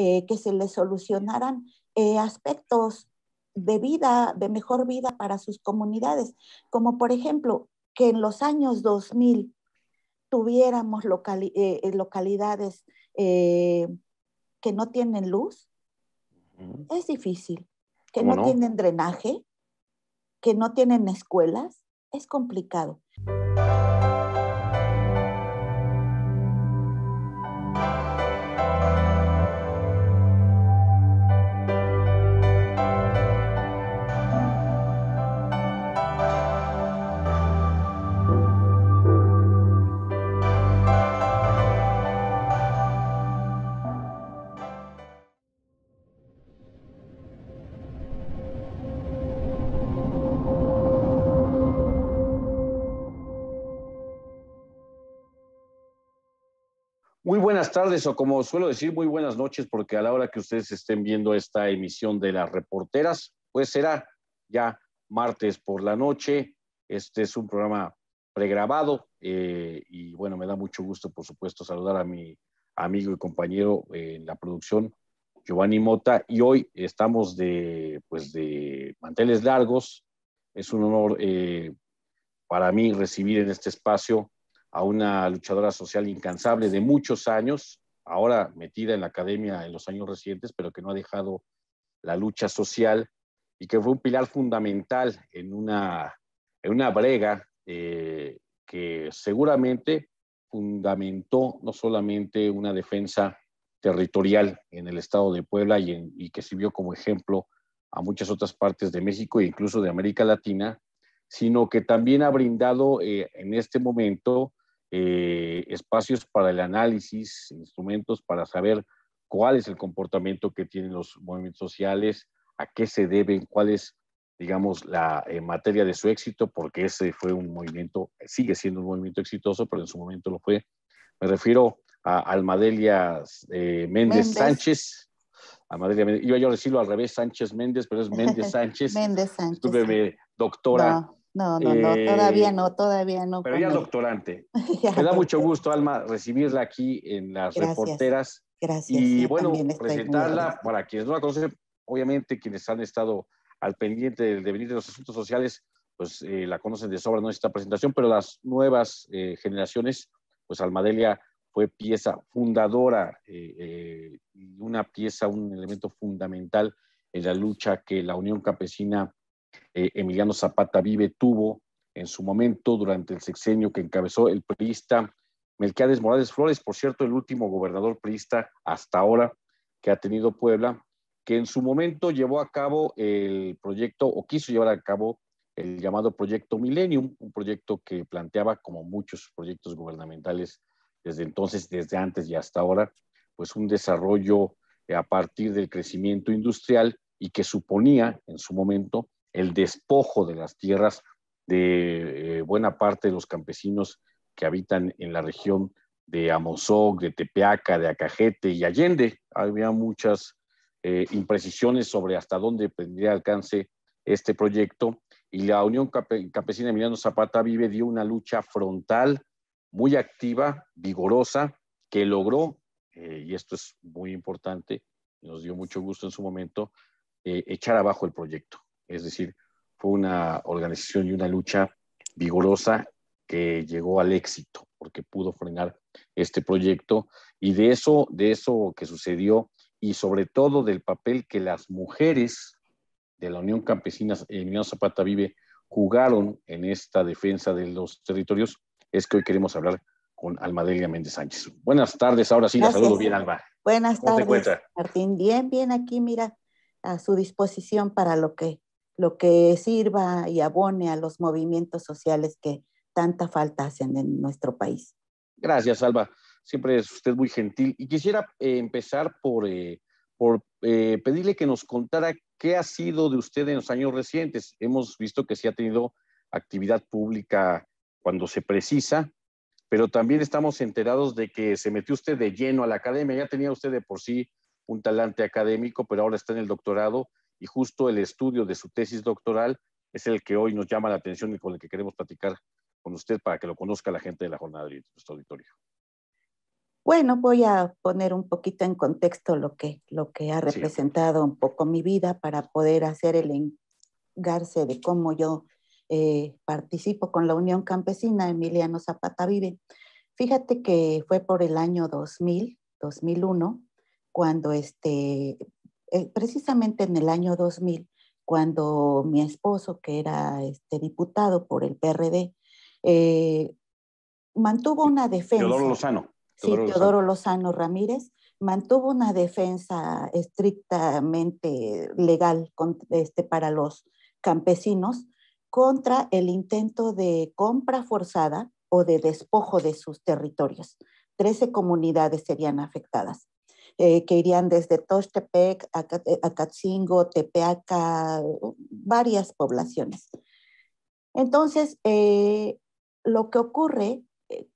Eh, que se les solucionaran eh, aspectos de vida, de mejor vida para sus comunidades, como por ejemplo que en los años 2000 tuviéramos eh, localidades que no tienen luz, es difícil, que no tienen drenaje, que no tienen escuelas, es complicado. buenas tardes o como suelo decir, muy buenas noches, porque a la hora que ustedes estén viendo esta emisión de las reporteras, pues será ya martes por la noche. Este es un programa pregrabado eh, y bueno, me da mucho gusto, por supuesto, saludar a mi amigo y compañero en la producción, Giovanni Mota, y hoy estamos de, pues de manteles largos. Es un honor eh, para mí recibir en este espacio a una luchadora social incansable de muchos años, ahora metida en la academia en los años recientes, pero que no ha dejado la lucha social y que fue un pilar fundamental en una, en una brega eh, que seguramente fundamentó no solamente una defensa territorial en el estado de Puebla y, que sirvió como ejemplo a muchas otras partes de México e incluso de América Latina, sino que también ha brindado eh, en este momento eh, espacios para el análisis, instrumentos para saber cuál es el comportamiento que tienen los movimientos sociales, a qué se deben, cuál es, digamos, la eh, materia de su éxito, porque ese fue un movimiento, sigue siendo un movimiento exitoso, pero en su momento lo fue. Me refiero a Almadelia eh, Méndez, Sánchez. Almadelia Iba yo a decirlo al revés, Sánchez Méndez, pero es Méndez Sánchez. Méndez Sánchez. doctora. No, no, no, todavía eh, no, todavía no. Pero ella es doctorante. Me da mucho gusto, Alma, recibirla aquí en las reporteras. Gracias. Y bueno, presentarla para quienes no la conocen, obviamente quienes han estado al pendiente del devenir de los asuntos sociales, pues eh, la conocen de sobra, no esta presentación, pero las nuevas eh, generaciones, pues delia fue pieza fundadora y una pieza, un elemento fundamental en la lucha que la Unión Campesina eh, Emiliano Zapata Vive tuvo en su momento durante el sexenio que encabezó el priista Melquiades Morales Flores, por cierto, el último gobernador priista hasta ahora que ha tenido Puebla, que en su momento llevó a cabo el proyecto o quiso llevar a cabo el llamado proyecto Millennium, un proyecto que planteaba, como muchos proyectos gubernamentales desde entonces, desde antes y hasta ahora, pues un desarrollo eh, a partir del crecimiento industrial y que suponía en su momento el despojo de las tierras de eh, buena parte de los campesinos que habitan en la región de Amozoc, de Tepeaca, de Acajete y Allende. Había muchas eh, imprecisiones sobre hasta dónde tendría alcance este proyecto y la Unión Campesina Emiliano Zapata Vive dio una lucha frontal, muy activa, vigorosa, que logró, eh, y esto es muy importante, nos dio mucho gusto en su momento, echar abajo el proyecto es decir, fue una organización y una lucha vigorosa que llegó al éxito porque pudo frenar este proyecto y de eso, de eso que sucedió y sobre todo del papel que las mujeres de la Unión Campesina Emiliano Zapata Vive jugaron en esta defensa de los territorios, es que hoy queremos hablar con Almadelia Méndez Sánchez. Buenas tardes, ahora sí, la saludo bien, Alma. Buenas tardes, Martín. Bien, bien aquí, mira, a su disposición para lo que lo que sirva y abone a los movimientos sociales que tanta falta hacen en nuestro país. Gracias, Alba. Siempre es usted muy gentil. Y quisiera eh, empezar por, eh, eh, pedirle que nos contara qué ha sido de usted en los años recientes. Hemos visto que sí ha tenido actividad pública cuando se precisa, pero también estamos enterados de que se metió usted de lleno a la academia. Ya tenía usted de por sí un talante académico, pero ahora está en el doctorado y justo el estudio de su tesis doctoral es el que hoy nos llama la atención y con el que queremos platicar con usted para que lo conozca la gente de la jornada de nuestro auditorio. Bueno, voy a poner un poquito en contexto lo que, lo que ha representado un poco mi vida para poder hacer el engarce de cómo yo eh, participo con la Unión Campesina Emiliano Zapata Vive. Fíjate que fue por el año 2000, 2001, cuando este, eh, precisamente en el año 2000, cuando mi esposo, que era este, diputado por el PRD, eh, mantuvo una defensa. Teodoro Lozano. sí, Teodoro Lozano. Ramírez mantuvo una defensa estrictamente legal este, para los campesinos contra el intento de compra forzada o de despojo de sus territorios. Trece comunidades serían afectadas. Eh, que irían desde a eh, Acatzingo, Tepeaca, varias poblaciones. Entonces, eh, lo que ocurre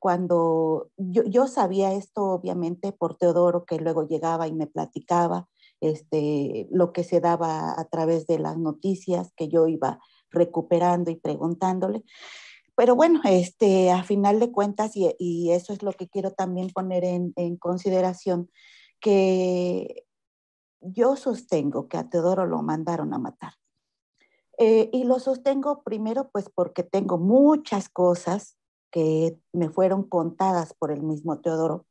cuando yo, sabía esto obviamente por Teodoro, que luego llegaba y me platicaba este, lo que se daba a través de las noticias que yo iba recuperando y preguntándole. Pero bueno, este, a final de cuentas, y, eso es lo que quiero también poner en consideración, que yo sostengo que a Teodoro lo mandaron a matar. Eh, y lo sostengo primero pues porque tengo muchas cosas que me fueron contadas por el mismo Teodoro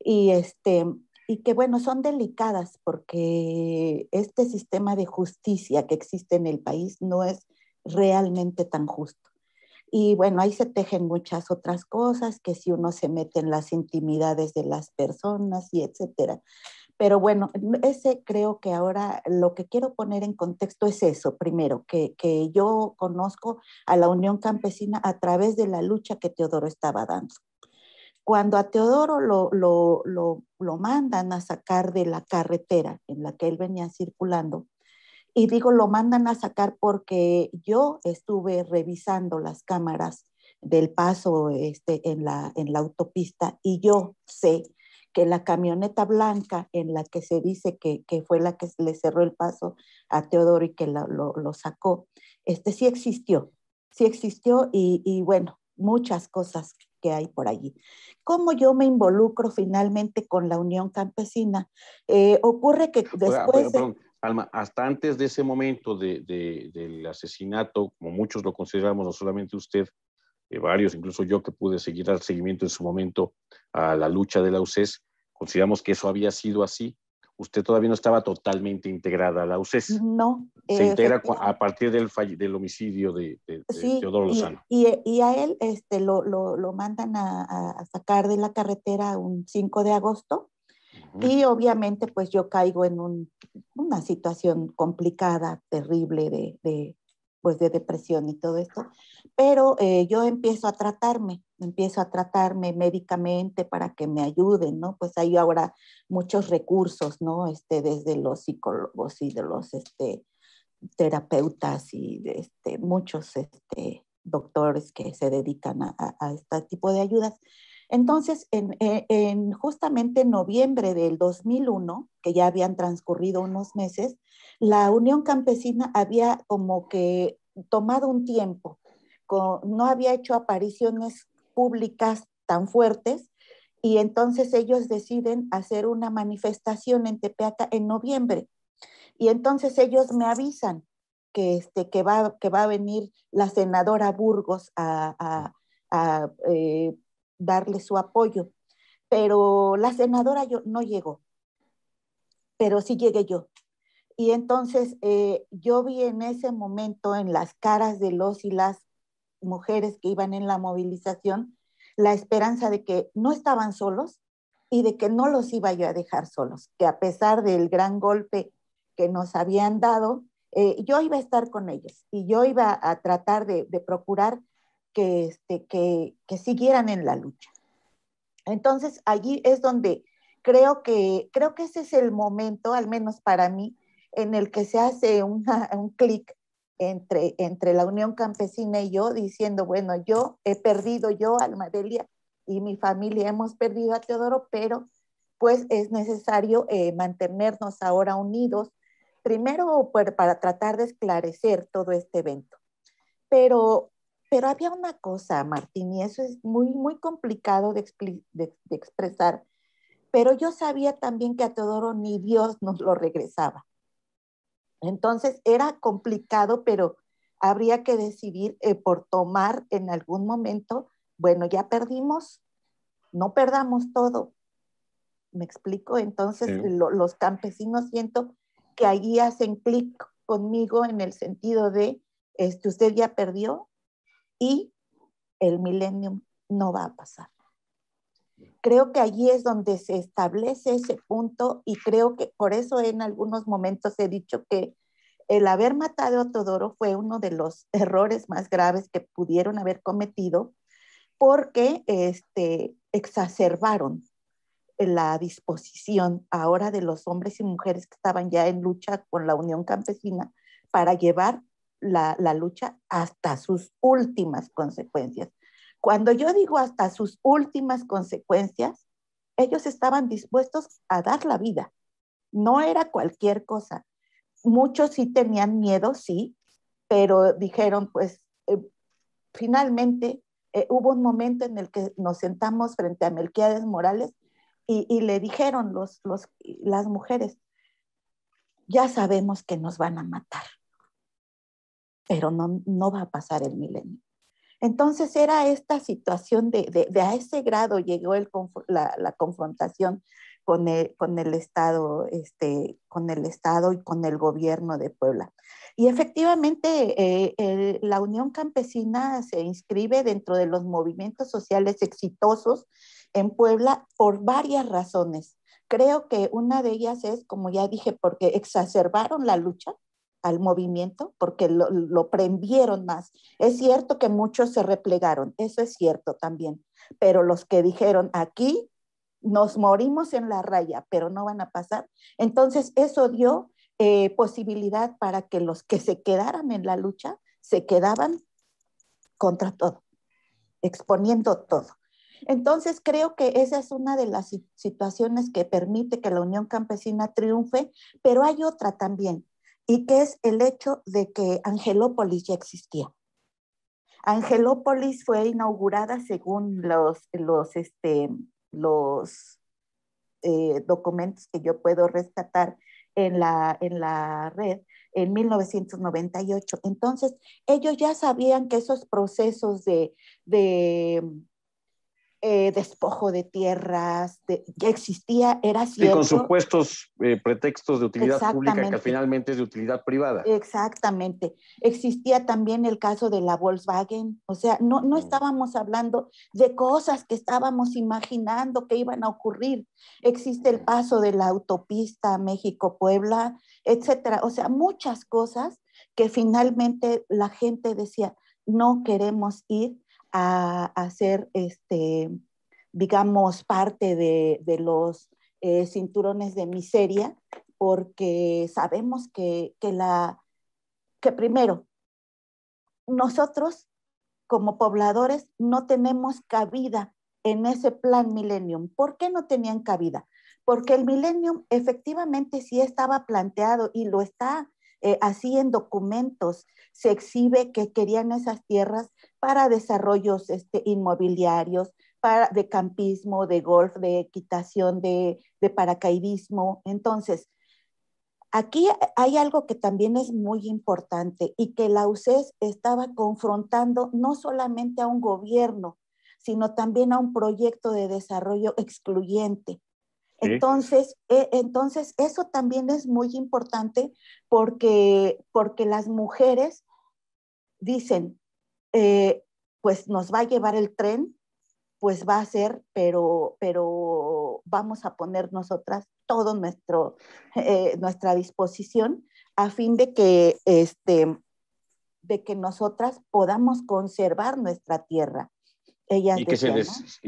y, este, y que bueno, son delicadas porque este sistema de justicia que existe en el país no es realmente tan justo. Y bueno, ahí se tejen muchas otras cosas, que si uno se mete en las intimidades de las personas y etcétera. Pero bueno, ese creo que ahora lo que quiero poner en contexto es eso, primero, que, yo conozco a la Unión Campesina a través de la lucha que Teodoro estaba dando cuando a Teodoro lo, mandan a sacar de la carretera en la que él venía circulando, y digo, lo mandan a sacar porque yo estuve revisando las cámaras del paso este, en, la, en la autopista y yo sé que la camioneta blanca en la que se dice que, que fue la que le cerró el paso a Teodoro y que lo, sacó, este sí existió, sí existió y, bueno, muchas cosas que hay por allí. ¿Cómo yo me involucro finalmente con la Unión Campesina? Eh, ocurre que después... Alma, hasta antes de ese momento del asesinato, como muchos lo consideramos, no solamente usted, eh, varios, incluso yo que pude seguir al seguimiento en su momento a la lucha de la UCES, consideramos que eso había sido así. Usted todavía no estaba totalmente integrada a la UCES. No. Eh, Se integra a partir del, del homicidio de, Teodoro Lozano. Y, y, a él este, lo, lo, mandan a, a sacar de la carretera un 5 de agosto y obviamente pues yo caigo en una situación complicada, terrible de, pues depresión y todo esto. Pero eh, yo empiezo a tratarme, empiezo a tratarme médicamente para que me ayuden, ¿no? Pues hay ahora muchos recursos, ¿no? Este, desde los psicólogos y de los este, terapeutas y de, este, muchos este, doctores que se dedican a este tipo de ayudas. Entonces, en, eh, justamente noviembre del 2001, que ya habían transcurrido unos meses, la Unión Campesina había como que tomado un tiempo, no había hecho apariciones públicas tan fuertes y entonces ellos deciden hacer una manifestación en Tepeaca en noviembre. Y entonces ellos me avisan que, este, va, a venir la senadora Burgos a, eh, darle su apoyo. Pero la senadora yo, no llegó, pero sí llegué yo. Y entonces eh, yo vi en ese momento en las caras de los y las mujeres que iban en la movilización la esperanza de que no estaban solos y de que no los iba yo a dejar solos, que a pesar del gran golpe que nos habían dado, eh, yo iba a estar con ellos y yo iba a tratar de procurar que, este, que, siguieran en la lucha. Entonces, allí es donde creo que, creo que ese es el momento, al menos para mí, en el que se hace un clic entre, entre la Unión Campesina y yo, diciendo, bueno, yo he perdido, yo, Almadelia y mi familia hemos perdido a Teodoro, pero pues es necesario eh, mantenernos ahora unidos, primero para tratar de esclarecer todo este evento. Pero pero había una cosa, Martín, y eso es muy, muy complicado de, expresar, pero yo sabía también que a Teodoro ni Dios nos lo regresaba. Entonces era complicado, pero habría que decidir eh, por tomar en algún momento, bueno, ya perdimos, no perdamos todo. ¿Me explico? Entonces los campesinos siento que ahí hacen clic conmigo en el sentido de, este, usted ya perdió, y el milenio no va a pasar. Creo que allí es donde se establece ese punto y creo que por eso en algunos momentos he dicho que el haber matado a Todoro fue uno de los errores más graves que pudieron haber cometido porque este, exacerbaron la disposición ahora de los hombres y mujeres que estaban ya en lucha con la Unión Campesina para llevar la, lucha hasta sus últimas consecuencias. Cuando yo digo hasta sus últimas consecuencias, ellos estaban dispuestos a dar la vida. No era cualquier cosa. Muchos sí tenían miedo, sí, pero dijeron, pues eh, finalmente eh, hubo un momento en el que nos sentamos frente a Melquiades Morales y, le dijeron los, las mujeres, ya sabemos que nos van a matar, pero no, va a pasar el milenio. Entonces era esta situación de, a ese grado llegó el, la, confrontación con el, con el Estado, este, con el Estado y con el gobierno de Puebla. Y efectivamente, eh, la Unión Campesina se inscribe dentro de los movimientos sociales exitosos en Puebla por varias razones. Creo que una de ellas es, como ya dije, porque exacerbaron la lucha, al movimiento porque lo, prendieron más. Es cierto que muchos se replegaron, eso es cierto también, pero los que dijeron aquí nos morimos en la raya, pero no van a pasar, entonces eso dio eh, posibilidad para que los que se quedaran en la lucha se quedaban contra todo, exponiendo todo. Entonces creo que esa es una de las situaciones que permite que la Unión Campesina triunfe, pero hay otra también, y que es el hecho de que Angelópolis ya existía. Angelópolis fue inaugurada según los, los, este, los eh, documentos que yo puedo rescatar en la, en la red en 1998. Entonces, ellos ya sabían que esos procesos de eh, despojo de tierras, Que existía, era cierto. Y con supuestos eh, pretextos de utilidad pública que finalmente es de utilidad privada. Exactamente. Existía también el caso de la Volkswagen, o sea, no, no mm. estábamos hablando de cosas que estábamos imaginando que iban a ocurrir. Existe el mm. paso de la autopista México-Puebla, etcétera. O sea, muchas cosas que finalmente la gente decía, no queremos ir a, hacer, ser, este, digamos, parte de, los eh, cinturones de miseria, porque sabemos que, la, que primero, nosotros como pobladores no tenemos cabida en ese plan Millennium. ¿Por qué no tenían cabida? Porque el Millennium efectivamente sí estaba planteado y lo está eh, así en documentos se exhibe que querían esas tierras para desarrollos este, inmobiliarios, para, de campismo, de golf, de equitación, de, de paracaidismo. Entonces, aquí hay algo que también es muy importante y que la UCES estaba confrontando no solamente a un gobierno, sino también a un proyecto de desarrollo excluyente. Entonces, eh, entonces, eso también es muy importante porque, las mujeres dicen, eh, pues nos va a llevar el tren, pues va a ser, pero, pero vamos a poner nosotras todo nuestro, eh, nuestra disposición a fin de que, este, de que nosotras podamos conservar nuestra tierra. Ellas y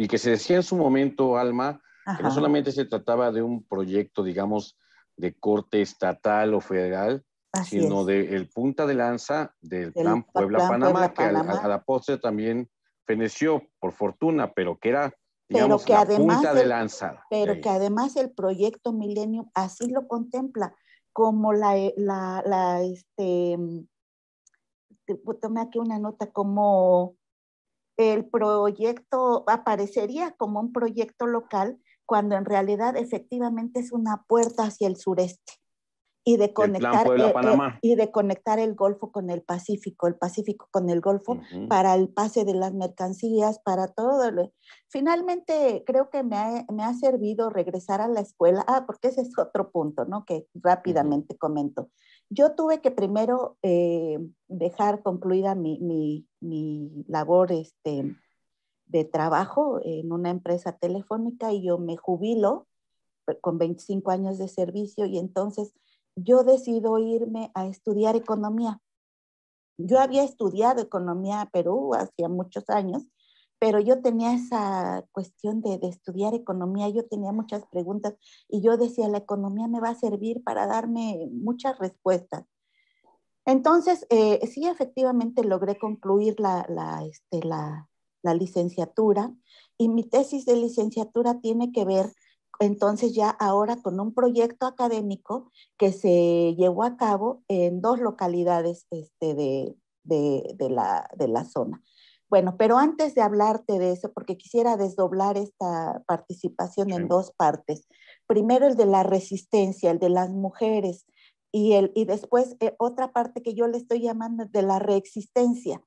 que se decía en su momento, Alma, que no solamente se trataba de un proyecto, digamos, de corte estatal o federal, sino de el punta de lanza del plan Puebla-Panamá, que a, la postre también feneció, por fortuna, pero que era digamos, punta de lanza. Pero que además el proyecto Millennium así lo contempla, como la, eh, la, la este, pues, tomé aquí una nota, como el proyecto aparecería como un proyecto local cuando en realidad efectivamente es una puerta hacia el sureste y de conectar el, e, e, y de conectar el Golfo con el Pacífico, el Pacífico con el Golfo para el pase de las mercancías, para todo. Finalmente creo que me ha, me ha, servido regresar a la escuela, ah, porque ese es otro punto, ¿no? Que rápidamente comento. Yo tuve que primero eh, dejar concluida mi, mi, mi labor este, de trabajo en una empresa telefónica y yo me jubilo con 25 años de servicio y entonces yo decido irme a estudiar economía. Yo había estudiado economía a Perú hacía muchos años, pero yo tenía esa cuestión de, de, estudiar economía, yo tenía muchas preguntas y yo decía, la economía me va a servir para darme muchas respuestas. Entonces, eh, sí, efectivamente logré concluir la, la, este, la, la licenciatura y mi tesis de licenciatura tiene que ver entonces ya ahora con un proyecto académico que se llevó a cabo en dos localidades este, de, la, zona. Bueno, pero antes de hablarte de eso, porque quisiera desdoblar esta participación en dos partes. Primero el de la resistencia, el de las mujeres, y, el, después eh, otra parte que yo le estoy llamando de la reexistencia,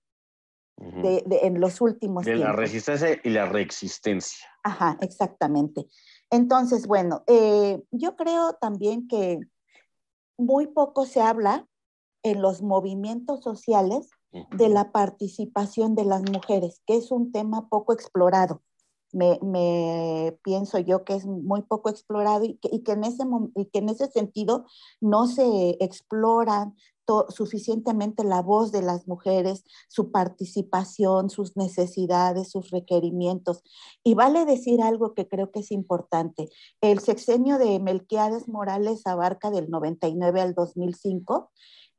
de, en los últimos de la resistencia y la reexistencia. Ajá, exactamente. Entonces, bueno, eh, yo creo también que muy poco se habla en los movimientos sociales de la participación de las mujeres, que es un tema poco explorado. Me, pienso yo que es muy poco explorado y que, en ese, que en ese sentido no se explora suficientemente la voz de las mujeres, su participación, sus necesidades, sus requerimientos. Y vale decir algo que creo que es importante. El sexenio de Melquiades Morales abarca del 99 al 2005.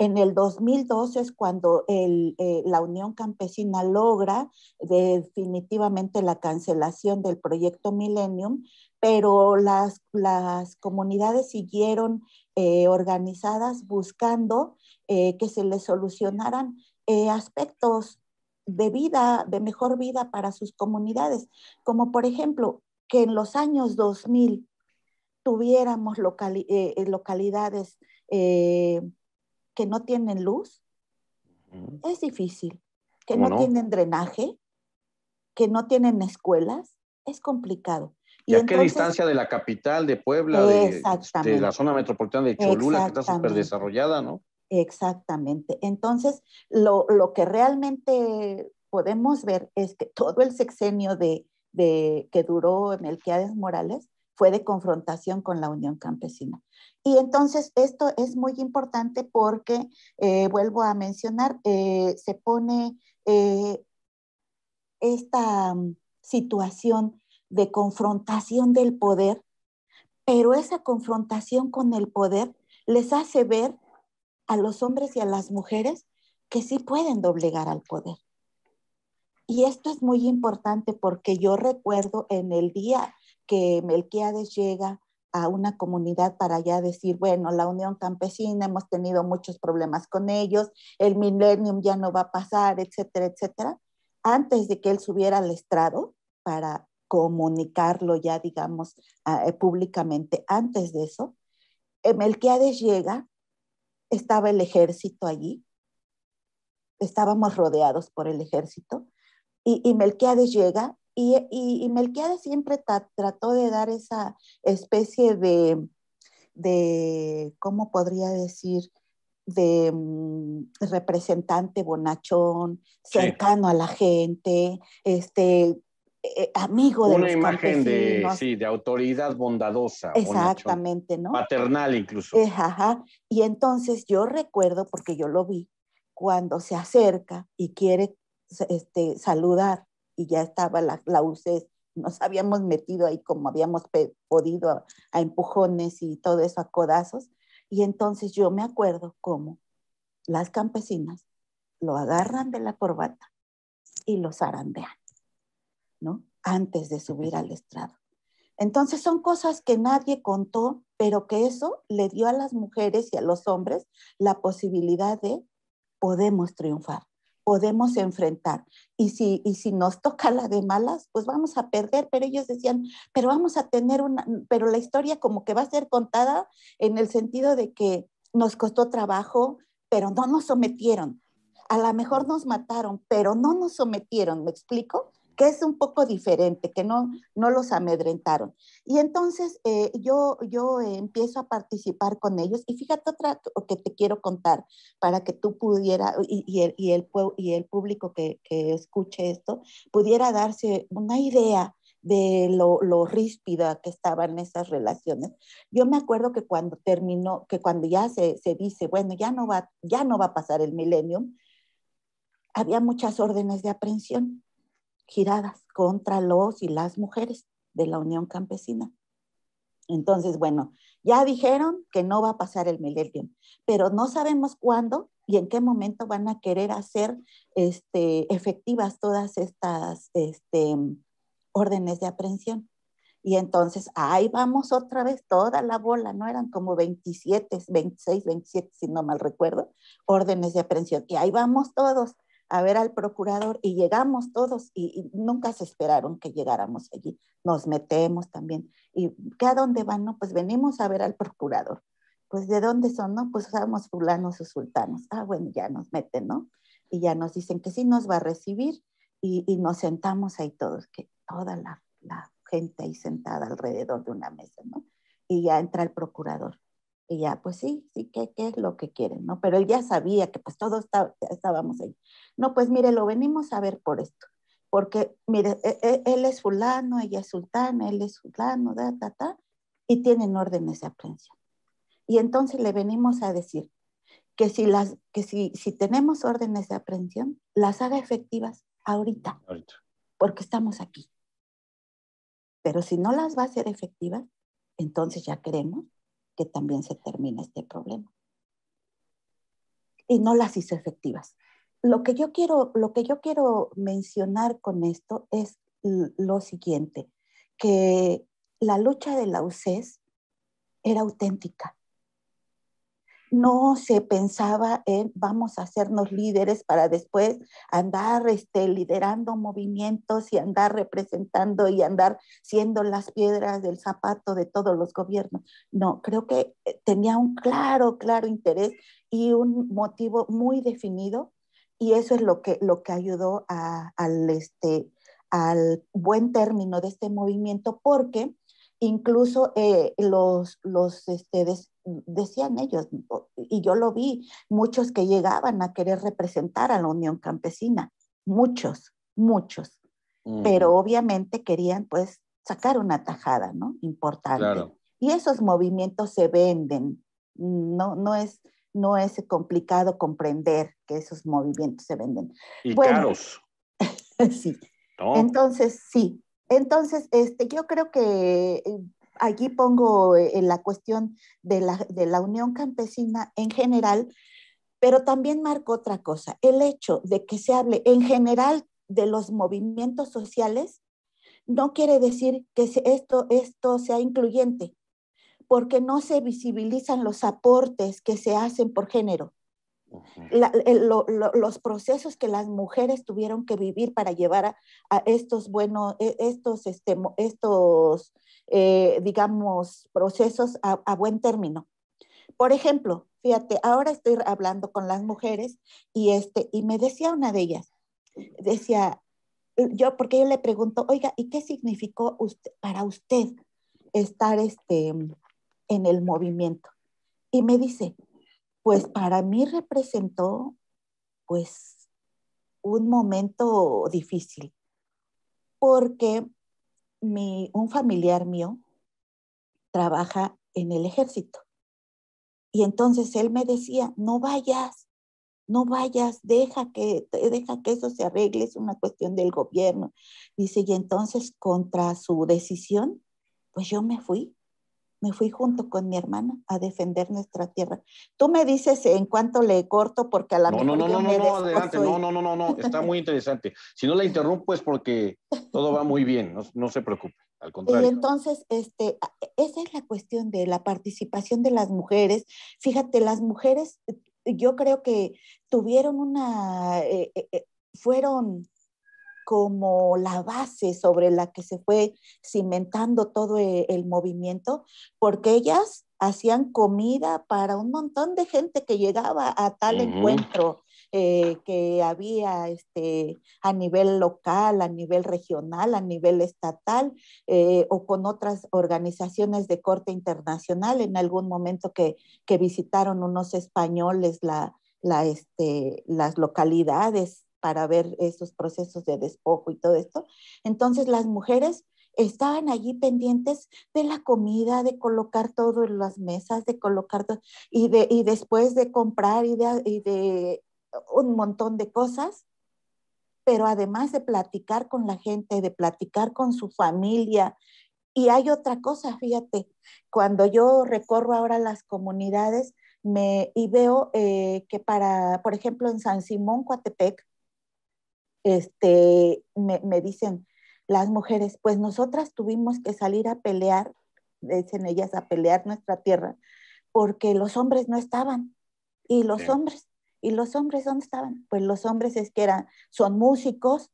En el 2002 es cuando eh, la Unión Campesina logra definitivamente la cancelación del proyecto Millennium, pero las, comunidades siguieron eh, organizadas buscando eh, que se les solucionaran eh, aspectos de vida, de mejor vida para sus comunidades, como por ejemplo que en los años 2000 tuviéramos eh, localidades que no tienen luz, es difícil, que no, tienen drenaje, que no tienen escuelas, es complicado. ¿Y, a qué distancia de la capital de Puebla, de, de, este, la zona metropolitana de Cholula, que está súper desarrollada, no? Exactamente. Entonces, lo, que realmente podemos ver es que todo el sexenio de, de, que duró Melquiades Morales fue de confrontación con la Unión Campesina. Y entonces esto es muy importante porque, eh, vuelvo a mencionar, eh, se pone eh, esta mm, situación de confrontación del poder, pero esa confrontación con el poder les hace ver a los hombres y a las mujeres que sí pueden doblegar al poder. Y esto es muy importante porque yo recuerdo en el día que Melquiades llega a una comunidad para ya decir, bueno, la Unión Campesina, hemos tenido muchos problemas con ellos, el millennium ya no va a pasar, etcétera, etcétera. Antes de que él subiera al estrado para comunicarlo ya, digamos, eh, públicamente, antes de eso, eh, Melquiades llega estaba el ejército allí, estábamos rodeados por el ejército, y, y Melquiades llega, y, Melquiades siempre trató de dar esa especie de, de ¿cómo podría decir? de mm, representante bonachón, cercano a la gente, este, eh, eh, amigo de Una imagen de, sí, de autoridad bondadosa. Exactamente, ¿no? Paternal incluso. Eh, y entonces yo recuerdo, porque yo lo vi, cuando se acerca y quiere este, saludar, y ya estaba la, la nos habíamos metido ahí como habíamos podido a, empujones y todo eso, a codazos. Y entonces yo me acuerdo cómo las campesinas lo agarran de la corbata y lo zarandean. Antes de subir al estrado. Entonces son cosas que nadie contó, pero que eso le dio a las mujeres y a los hombres la posibilidad de podemos triunfar, podemos enfrentar. Y si, y si nos toca la de malas, pues vamos a perder, pero ellos decían, pero vamos a tener una, pero la historia como que va a ser contada en el sentido de que nos costó trabajo, pero no nos sometieron. A lo mejor nos mataron, pero no nos sometieron, ¿me explico? que es un poco diferente, que no, no los amedrentaron. Y entonces eh, yo, yo eh, empiezo a participar con ellos y fíjate otra que te quiero contar para que tú pudiera y, el, y, público que, escuche esto pudiera darse una idea de lo, lo, ríspida que estaban esas relaciones. Yo me acuerdo que cuando terminó, que cuando ya se, dice, bueno, ya no, va, ya no va a pasar el milenio, había muchas órdenes de aprehensión giradas contra los y las mujeres de la Unión Campesina. Entonces, bueno, ya dijeron que no va a pasar el milenio, pero no sabemos cuándo y en qué momento van a querer hacer este, efectivas todas estas este, órdenes de aprehensión. Y entonces ahí vamos otra vez, toda la bola, ¿no? Eran como 27, 26, 27, si no mal recuerdo, órdenes de aprehensión. Y ahí vamos todos a ver al procurador y llegamos todos y, nunca se esperaron que llegáramos allí. Nos metemos también. ¿Y qué a dónde van? No, pues venimos a ver al procurador. Pues de dónde son, no, pues somos fulanos o sultanos. Ah, bueno, ya nos meten, ¿no? Y ya nos dicen que sí nos va a recibir y, nos sentamos ahí todos, que toda la, la gente ahí sentada alrededor de una mesa, ¿no? Y ya entra el procurador y ya, pues sí, sí, ¿qué, qué es lo que quieren? ¿no? Pero él ya sabía que pues todos estábamos ahí. No, pues mire, lo venimos a ver por esto. Porque, mire, e, e, él, es fulano, ella es sultana, él es fulano, da, da, da, y tienen órdenes de aprehensión. Y entonces le venimos a decir que si, las, que si, si tenemos órdenes de aprehensión, las haga efectivas ahorita, ahorita, porque estamos aquí. Pero si no las va a hacer efectivas, entonces ya queremos que también se termine este problema. Y no las hizo efectivas. Lo que yo quiero, lo que yo quiero mencionar con esto es lo siguiente, que la lucha de la UCES era auténtica no se pensaba en vamos a hacernos líderes para después andar este, liderando movimientos y andar representando y andar siendo las piedras del zapato de todos los gobiernos. No, creo que eh, tenía un claro, claro interés y un motivo muy definido y eso es lo que, lo que ayudó al, este, al buen término de este movimiento porque incluso eh, los, los este, decían ellos, y yo lo vi, muchos que llegaban a querer representar a la Unión Campesina, muchos, muchos, pero obviamente querían pues sacar una tajada, ¿no? Importante. Y esos movimientos se venden, no, no, es, no es complicado comprender que esos movimientos se venden. Y bueno, sí. Entonces, sí. Entonces, este, yo creo que eh, Aquí pongo eh, la cuestión de la, unión campesina en general, pero también marco otra cosa, el hecho de que se hable en general de los movimientos sociales no quiere decir que esto, esto sea incluyente, porque no se visibilizan los aportes que se hacen por género los procesos que las mujeres tuvieron que vivir para llevar a, estos buenos, e, estos, este, estos eh, digamos, procesos a, buen término. Por ejemplo, fíjate, ahora estoy hablando con las mujeres y, este, y me decía una de ellas, decía, yo, porque yo le pregunto, oiga, ¿y qué significó usted, para usted estar este, en el movimiento? Y me dice, pues para mí representó pues un momento difícil, porque un familiar mío trabaja en el ejército. Y entonces él me decía, no vayas, no vayas, deja que, deja que eso se arregle, es una cuestión del gobierno. Dice, y entonces contra su decisión, pues yo me fui me fui junto con mi hermana a defender nuestra tierra. Tú me dices en cuánto le corto porque a la no, mejor no, no, no, no, no, no, no, no, está muy interesante. Si no la interrumpo es porque todo va muy bien, no, se preocupe, al contrario. Y entonces, este, esa es la cuestión de la participación de las mujeres. Fíjate, las mujeres, yo creo que tuvieron una, eh, eh, eh, fueron como la base sobre la que se fue cimentando todo e-, el, movimiento, porque ellas hacían comida para un montón de gente que llegaba a tal encuentro eh, que había este, a nivel local, a nivel regional, a nivel estatal eh, o con otras organizaciones de corte internacional. En algún momento que, visitaron unos españoles la, este, las localidades para ver esos procesos de despojo y todo esto. Entonces las mujeres estaban allí pendientes de la comida, de colocar todo en las mesas, de colocar todo, y, de, después de comprar y de, un montón de cosas, pero además de platicar con la gente, de platicar con su familia. Y hay otra cosa, fíjate, cuando yo recorro ahora las comunidades me, y veo eh, que para, por ejemplo, en San Simón, Coatepec, este, me, dicen las mujeres, pues nosotras tuvimos que salir a pelear, dicen ellas, a pelear nuestra tierra, porque los hombres no estaban. Y los hombres, ¿y los hombres dónde estaban? Pues los hombres es que eran, son músicos,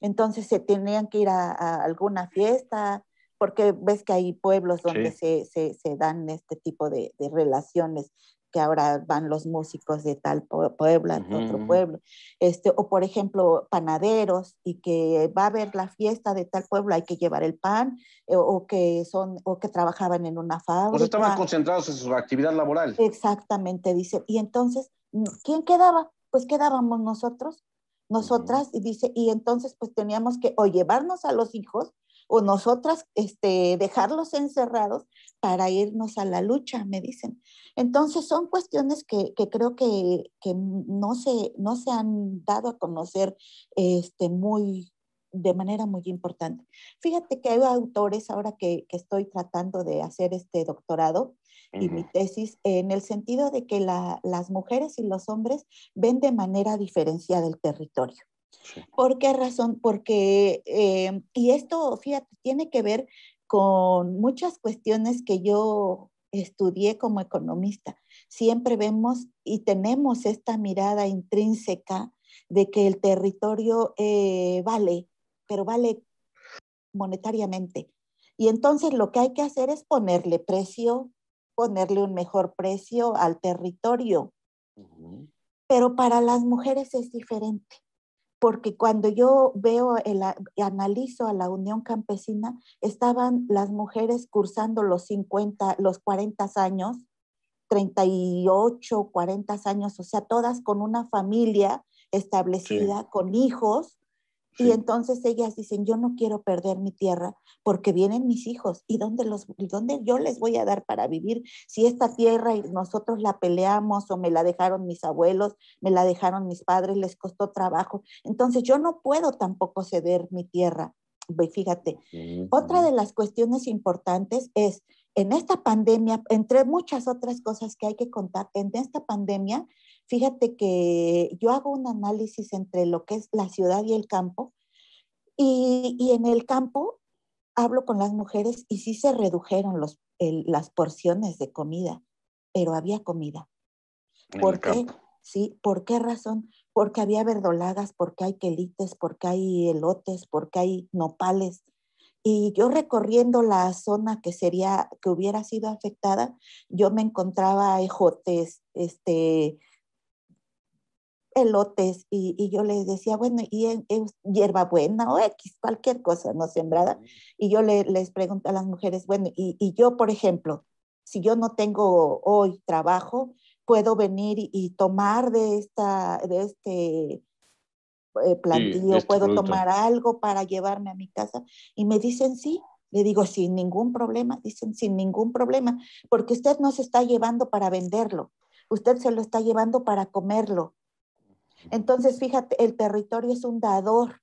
entonces se tenían que ir a, alguna fiesta, porque ves que hay pueblos donde se, se, dan este tipo de, de, relaciones ahora van los músicos de tal pueblo a otro pueblo, este, o por ejemplo panaderos y que va a haber la fiesta de tal pueblo, hay que llevar el pan, eh, o, que son, o que trabajaban en una fábrica. sea estaban concentrados en su actividad laboral. Exactamente, dice. Y entonces, mm, ¿quién quedaba? Pues quedábamos nosotros, nosotras, y dice, y entonces pues teníamos que o llevarnos a los hijos o nosotras este, dejarlos encerrados para irnos a la lucha, me dicen. Entonces son cuestiones que, que creo que, que, no, se, no se han dado a conocer este, muy, de manera muy importante. Fíjate que hay autores ahora que, que estoy tratando de hacer este doctorado y mi tesis en el sentido de que la, las mujeres y los hombres ven de manera diferenciada el territorio. ¿Por qué razón? Porque, eh, y esto, fíjate, tiene que ver con muchas cuestiones que yo estudié como economista. Siempre vemos y tenemos esta mirada intrínseca de que el territorio eh, vale, pero vale monetariamente. Y entonces lo que hay que hacer es ponerle precio, ponerle un mejor precio al territorio. Pero para las mujeres es diferente porque cuando yo veo, el, analizo a la Unión Campesina, estaban las mujeres cursando los 50, los 40 años, 38, 40 años, o sea, todas con una familia establecida, con hijos, y entonces ellas dicen, yo no quiero perder mi tierra porque vienen mis hijos. ¿Y dónde, los, yo les voy a dar para vivir? Si esta tierra nosotros la peleamos o me la dejaron mis abuelos, me la dejaron mis padres, les costó trabajo. Entonces yo no puedo tampoco ceder mi tierra. Fíjate, otra de las cuestiones importantes es en esta pandemia, entre muchas otras cosas que hay que contar, en esta pandemia, fíjate que yo hago un análisis entre lo que es la ciudad y el campo, y, en el campo hablo con las mujeres y sí se redujeron las porciones de comida, pero había comida. ¿Por qué? ¿Sí? ¿Por qué razón? Porque había verdolagas, porque hay quelites, porque hay elotes, porque hay nopales, y yo recorriendo la zona que sería, que hubiera sido afectada, yo me encontraba ejotes, este, elotes, y, yo les decía, bueno, y en, hierbabuena o X, cualquier cosa no sembrada. Y yo les pregunto a las mujeres, bueno, y, yo, por ejemplo, si yo no tengo hoy trabajo, puedo venir y, tomar de, esta, de este eh, puedo tomar algo para llevarme a mi casa. Y me dicen sí. Le digo, sin ningún problema. Dicen, sin ningún problema, porque usted no se está llevando para venderlo. Usted se lo está llevando para comerlo. Entonces, fíjate, el territorio es un dador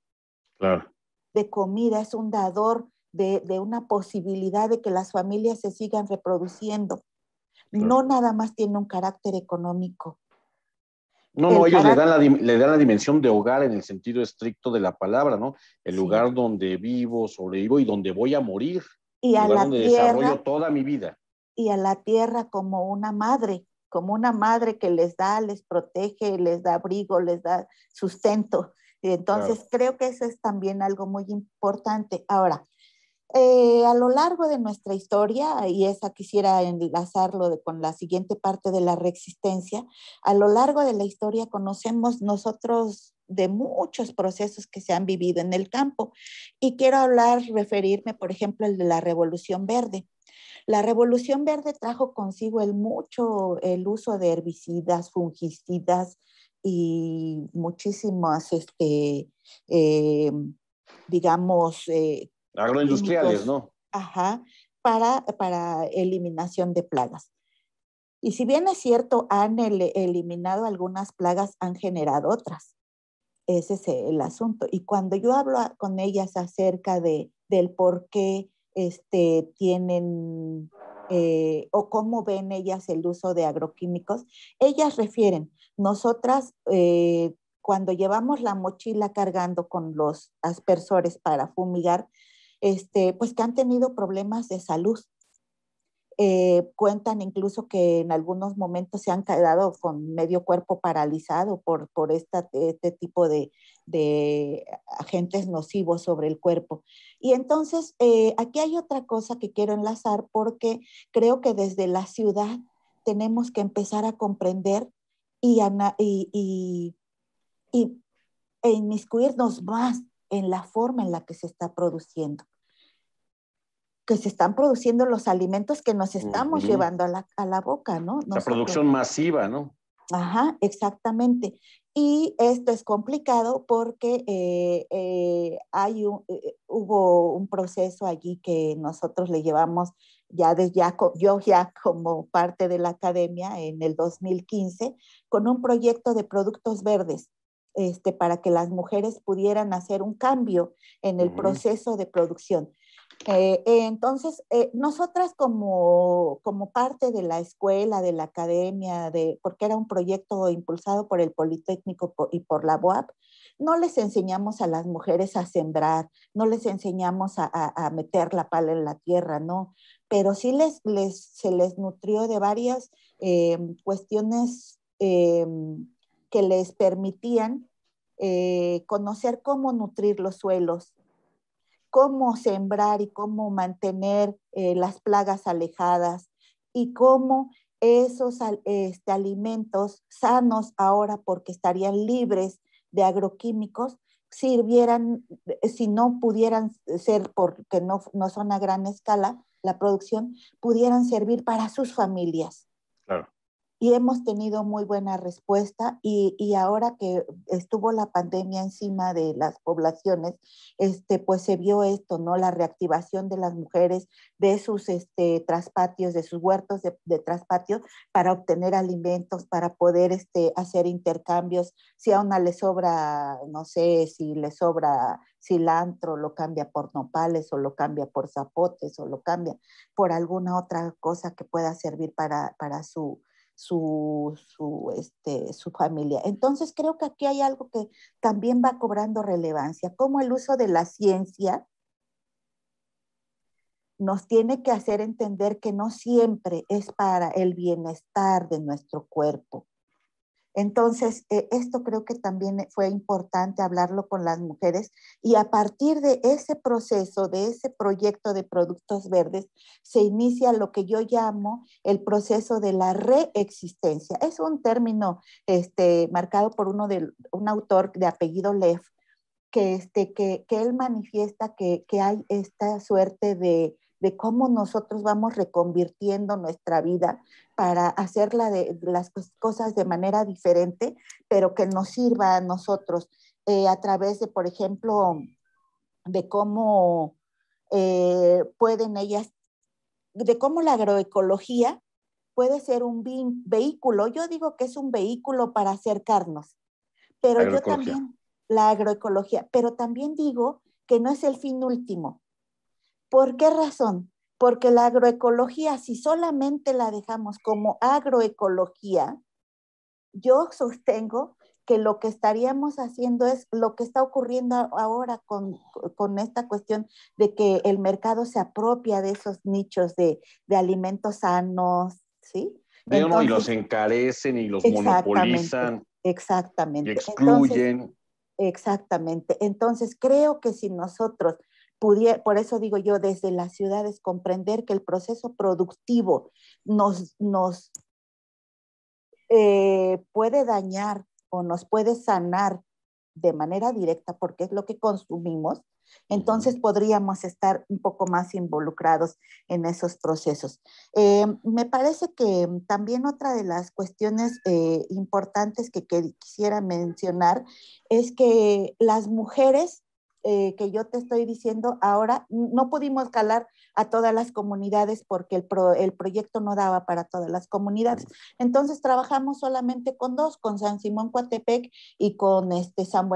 de comida, es un dador de, una posibilidad de que las familias se sigan reproduciendo. No nada más tiene un carácter económico, no, no, ellos le dan, la, dimensión de hogar en el sentido estricto de la palabra, ¿no? El lugar donde vivo, sobrevivo y donde voy a morir. Y a la donde tierra, desarrollo toda mi vida. Y a la tierra como una madre, como una madre que les da, les protege, les da abrigo, les da sustento. entonces creo que eso es también algo muy importante. Ahora, eh, a lo largo de nuestra historia, y esa quisiera enlazarlo con la siguiente parte de la reexistencia, a lo largo de la historia conocemos nosotros de muchos procesos que se han vivido en el campo. Y quiero hablar, referirme, por ejemplo, al de la Revolución Verde. La revolución verde trajo consigo el mucho el uso de herbicidas, fungicidas y muchísimas, este, eh, digamos, eh, agroindustriales, ¿no? Ajá, para, eliminación de plagas. Y si bien es cierto, han eliminado algunas plagas, han generado otras. Ese es el asunto. Y cuando yo hablo con ellas acerca del por qué este, tienen eh, o cómo ven ellas el uso de agroquímicos, ellas refieren, nosotras eh, cuando llevamos la mochila cargando con los aspersores para fumigar, este, pues que han tenido problemas de salud. Eh, cuentan incluso que en algunos momentos se han quedado con medio cuerpo paralizado por, por esta, este tipo de, de, agentes nocivos sobre el cuerpo. Y entonces, eh, aquí hay otra cosa que quiero enlazar porque creo que desde la ciudad tenemos que empezar a comprender y, y, y e inmiscuirnos más en la forma en la que se está produciendo que se están produciendo los alimentos que nos estamos llevando a la, boca, ¿no? la producción masiva, ¿no? Ajá, exactamente. Y esto es complicado porque eh, eh, hay eh, hubo un proceso allí que nosotros le llevamos ya desde ya, yo ya como parte de la academia en el 2015 con un proyecto de productos verdes este, para que las mujeres pudieran hacer un cambio en el proceso de producción. Eh, eh, entonces, eh, nosotras como, parte de la escuela, de la academia, de, porque era un proyecto impulsado por el Politécnico y por la BOAP, no les enseñamos a las mujeres a sembrar, no les enseñamos a, meter la pala en la tierra, ¿no? Pero sí les, se les nutrió de varias cuestiones que les permitían conocer cómo nutrir los suelos, cómo sembrar y cómo mantener eh, las plagas alejadas y cómo esos este, alimentos sanos ahora porque estarían libres de agroquímicos sirvieran, eh, si no pudieran ser, porque no, no son a gran escala la producción, pudieran servir para sus familias. Claro y hemos tenido muy buena respuesta y, ahora que estuvo la pandemia encima de las poblaciones, este, pues se vio esto, ¿no? La reactivación de las mujeres de sus este, traspatios, de sus huertos de, traspatios, para obtener alimentos, para poder este, hacer intercambios. Si a una le sobra, no sé, si le sobra cilantro, lo cambia por nopales o lo cambia por zapotes o lo cambia por alguna otra cosa que pueda servir para, para su su, este, su, familia. Entonces creo que aquí hay algo que también va cobrando relevancia, como el uso de la ciencia nos tiene que hacer entender que no siempre es para el bienestar de nuestro cuerpo, entonces, eh, esto creo que también eh, fue importante hablarlo con las mujeres y a partir de ese proceso, de ese proyecto de productos verdes, se inicia lo que yo llamo el proceso de la reexistencia. Es un término este, marcado por uno de, un autor de apellido Lev que, este, que, él manifiesta que hay esta suerte de de cómo nosotros vamos reconvirtiendo nuestra vida para hacerla de las cosas de manera diferente, pero que nos sirva a nosotros eh, a través de, por ejemplo, de cómo eh, pueden ellas, de cómo la agroecología puede ser un vehículo, yo digo que es un vehículo para acercarnos, pero yo también, la agroecología, pero también digo que no es el fin último, ¿Por qué razón? Porque la agroecología, si solamente la dejamos como agroecología, yo sostengo que lo que estaríamos haciendo es lo que está ocurriendo ahora con, esta cuestión de que el mercado se apropia de esos nichos de, alimentos sanos, ¿sí? y los encarecen y los monopolizan. Exactamente. excluyen. exactamente. Entonces creo que si nosotros por eso digo yo, desde las ciudades, comprender que el proceso productivo nos, nos eh, puede dañar o nos puede sanar de manera directa porque es lo que consumimos, entonces podríamos estar un poco más involucrados en esos procesos. Eh, me parece que también otra de las cuestiones eh, importantes que, quisiera mencionar es que las mujeres eh, que yo te estoy diciendo ahora, no pudimos calar a todas las comunidades porque el, el proyecto no daba para todas las comunidades. Entonces trabajamos solamente con dos, con San Simón Coatepec y con este, San,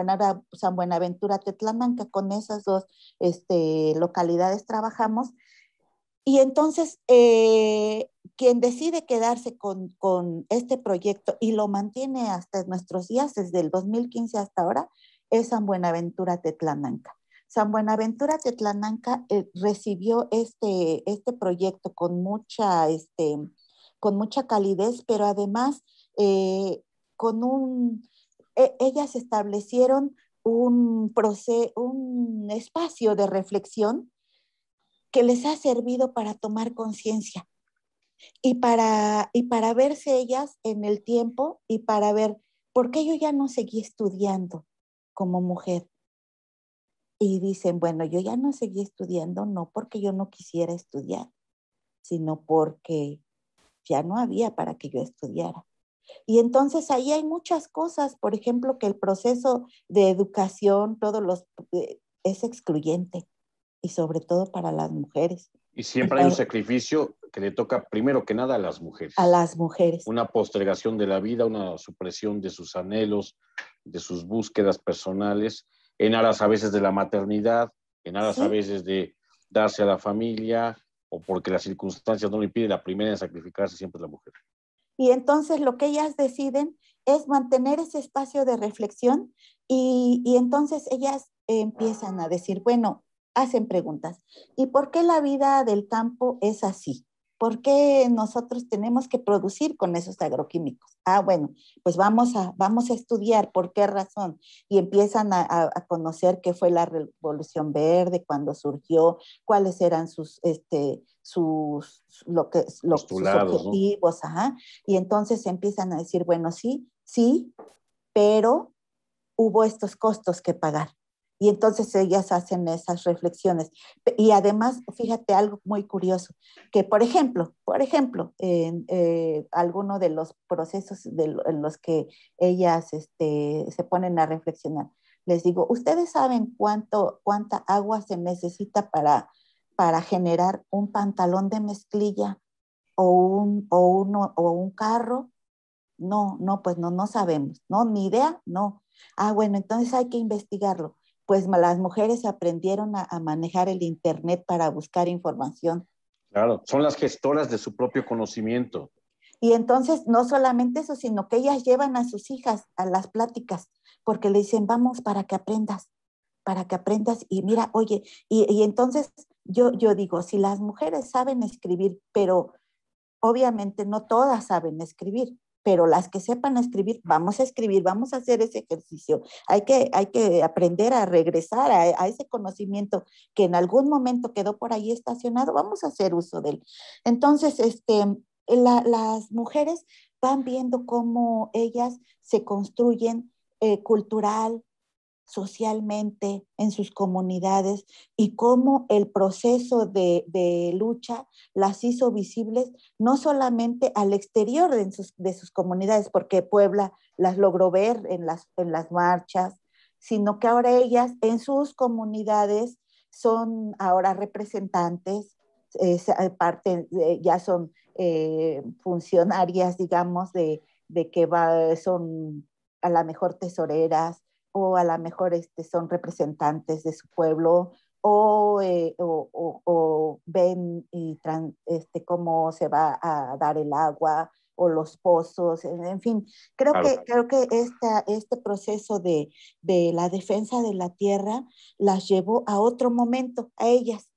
San Buenaventura Tetlamanca, con esas dos este, localidades trabajamos. Y entonces, eh, quien decide quedarse con, con, este proyecto y lo mantiene hasta nuestros días, desde el 2015 hasta ahora, es San Buenaventura Tetlananca. San Buenaventura Tetlananca eh, recibió este, este proyecto con mucha, este, con mucha calidez, pero además eh, con un, e, ellas establecieron un, proceso, un espacio de reflexión que les ha servido para tomar conciencia y para, y para verse ellas en el tiempo y para ver por qué yo ya no seguí estudiando, como mujer. Y dicen, bueno, yo ya no seguí estudiando, no porque yo no quisiera estudiar, sino porque ya no había para que yo estudiara. Y entonces ahí hay muchas cosas, por ejemplo, que el proceso de educación, todos los eh, es excluyente y sobre todo para las mujeres. Y siempre hay un sacrificio que le toca primero que nada a las mujeres. A las mujeres. Una postergación de la vida, una supresión de sus anhelos, de sus búsquedas personales, en aras a veces de la maternidad, en aras a veces de darse a la familia, o porque las circunstancias no le impiden, la primera en sacrificarse siempre es la mujer. Y entonces lo que ellas deciden es mantener ese espacio de reflexión y entonces ellas empiezan a decir, bueno, hacen preguntas. ¿Y por qué la vida del campo es así? ¿Por qué nosotros tenemos que producir con esos agroquímicos? Ah, bueno, pues vamos a, vamos a estudiar por qué razón. Y empiezan a, conocer qué fue la revolución verde, cuándo surgió, cuáles eran sus, este, sus, lo que, objetivos. Y entonces empiezan a decir, bueno, sí, sí, pero hubo estos costos que pagar. Y entonces ellas hacen esas reflexiones. Y además, fíjate algo muy curioso, que por ejemplo, por ejemplo, en eh, alguno de los procesos en los que ellas este, se ponen a reflexionar, les digo, ¿ustedes saben cuánto, cuánta agua se necesita para, para generar un pantalón de mezclilla o un, uno, o un carro? No, no, pues no, no sabemos, no, ni idea, no. Ah, bueno, entonces hay que investigarlo pues las mujeres aprendieron a, manejar el Internet para buscar información. Claro, son las gestoras de su propio conocimiento. Y entonces, no solamente eso, sino que ellas llevan a sus hijas a las pláticas, porque le dicen, vamos para que aprendas, para que aprendas. Y mira, oye, y, y entonces yo, yo digo, si las mujeres saben escribir, pero obviamente no todas saben escribir, pero las que sepan escribir, vamos a escribir, vamos a hacer ese ejercicio. Hay que, hay que aprender a regresar a, ese conocimiento que en algún momento quedó por ahí estacionado, vamos a hacer uso de él. Entonces, este, las mujeres van viendo cómo ellas se construyen eh, cultural, socialmente, en sus comunidades, y cómo el proceso de, lucha las hizo visibles no solamente al exterior de sus, comunidades, porque Puebla las logró ver en las, en las marchas, sino que ahora ellas en sus comunidades son ahora representantes, eh, eh, ya son eh, funcionarias, digamos, de, que va, son a lo mejor tesoreras, o a lo mejor este, son representantes de su pueblo o, eh, o, ven este, cómo se va a dar el agua o los pozos, en, fin, creo que, creo que este proceso de, de la defensa de la tierra las llevó a otro momento, a ellas,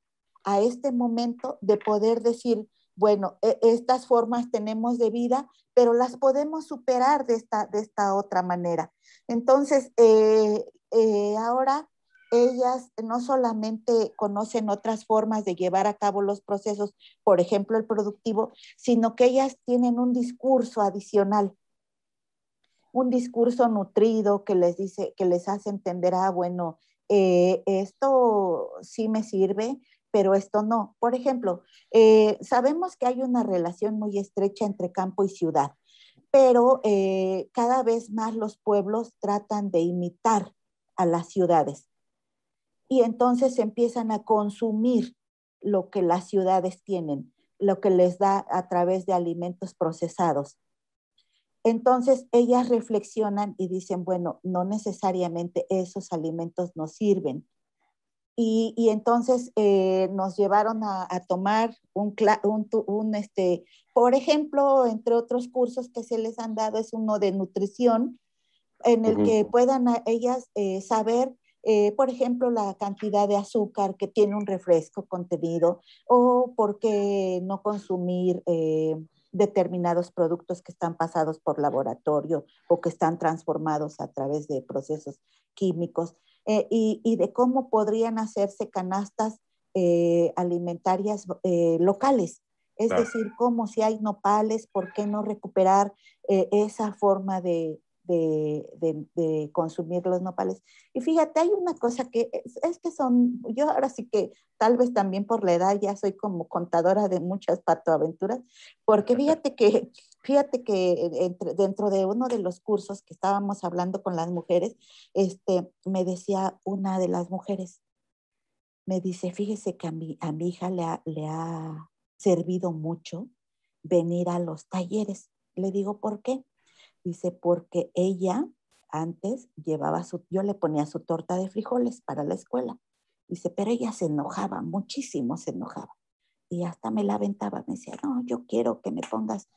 a este momento de poder decir, bueno, e, estas formas tenemos de vida, pero las podemos superar de esta, otra manera. Entonces, eh, eh, ahora ellas no solamente conocen otras formas de llevar a cabo los procesos, por ejemplo, el productivo, sino que ellas tienen un discurso adicional, un discurso nutrido que les dice, que les hace entender, ah, bueno, eh, esto sí me sirve, pero esto no. Por ejemplo, eh, sabemos que hay una relación muy estrecha entre campo y ciudad, pero eh, cada vez más los pueblos tratan de imitar a las ciudades y entonces empiezan a consumir lo que las ciudades tienen, lo que les da a través de alimentos procesados. Entonces ellas reflexionan y dicen, bueno, no necesariamente esos alimentos nos sirven y, entonces eh, nos llevaron a, tomar un, un, este, por ejemplo, entre otros cursos que se les han dado, es uno de nutrición, en el que puedan ellas eh, saber eh, por ejemplo, la cantidad de azúcar que tiene un refresco contenido o por qué no consumir determinados productos que están pasados por laboratorio o que están transformados a través de procesos químicos. Eh, y, de cómo podrían hacerse canastas eh, alimentarias eh, locales. Es decir, cómo si hay nopales, ¿por qué no recuperar esa forma de, de, consumir los nopales. Y fíjate, hay una cosa que es, que son, yo ahora sí que tal vez también por la edad ya soy como contadora de muchas patoaventuras, porque fíjate que, fíjate que dentro de uno de los cursos que estábamos hablando con las mujeres, este, me decía una de las mujeres, me dice, fíjese que a mi, hija le le ha servido mucho venir a los talleres. Le digo, ¿por qué? Dice, porque ella antes llevaba su, yo le ponía su torta de frijoles para la escuela. Dice, pero ella se enojaba, muchísimo se enojaba. Y hasta me la aventaba, me decía, no, yo quiero que me pongas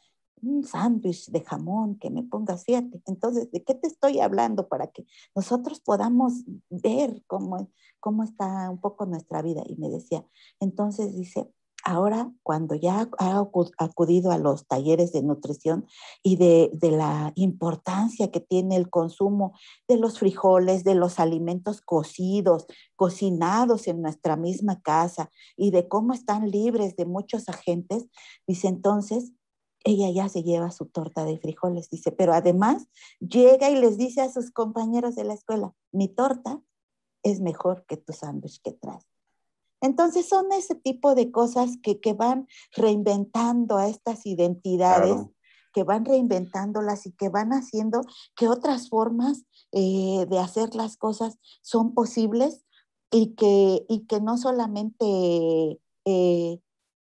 un sándwich de jamón, que me pongas, fíjate. Entonces, ¿de qué te estoy hablando para que nosotros podamos ver cómo, cómo está un poco nuestra vida? Y me decía, entonces dice, ahora cuando ya ha acudido a los talleres de nutrición y de, la importancia que tiene el consumo de los frijoles, de los alimentos cocidos, cocinados en nuestra misma casa y de cómo están libres de muchos agentes, dice entonces, ella ya se lleva su torta de frijoles, dice, pero además llega y les dice a sus compañeros de la escuela, mi torta es mejor que tu sándwich que traes. Entonces son ese tipo de cosas que, van reinventando a estas identidades, que van reinventándolas y que van haciendo que otras formas eh, de hacer las cosas son posibles y que, que no solamente eh,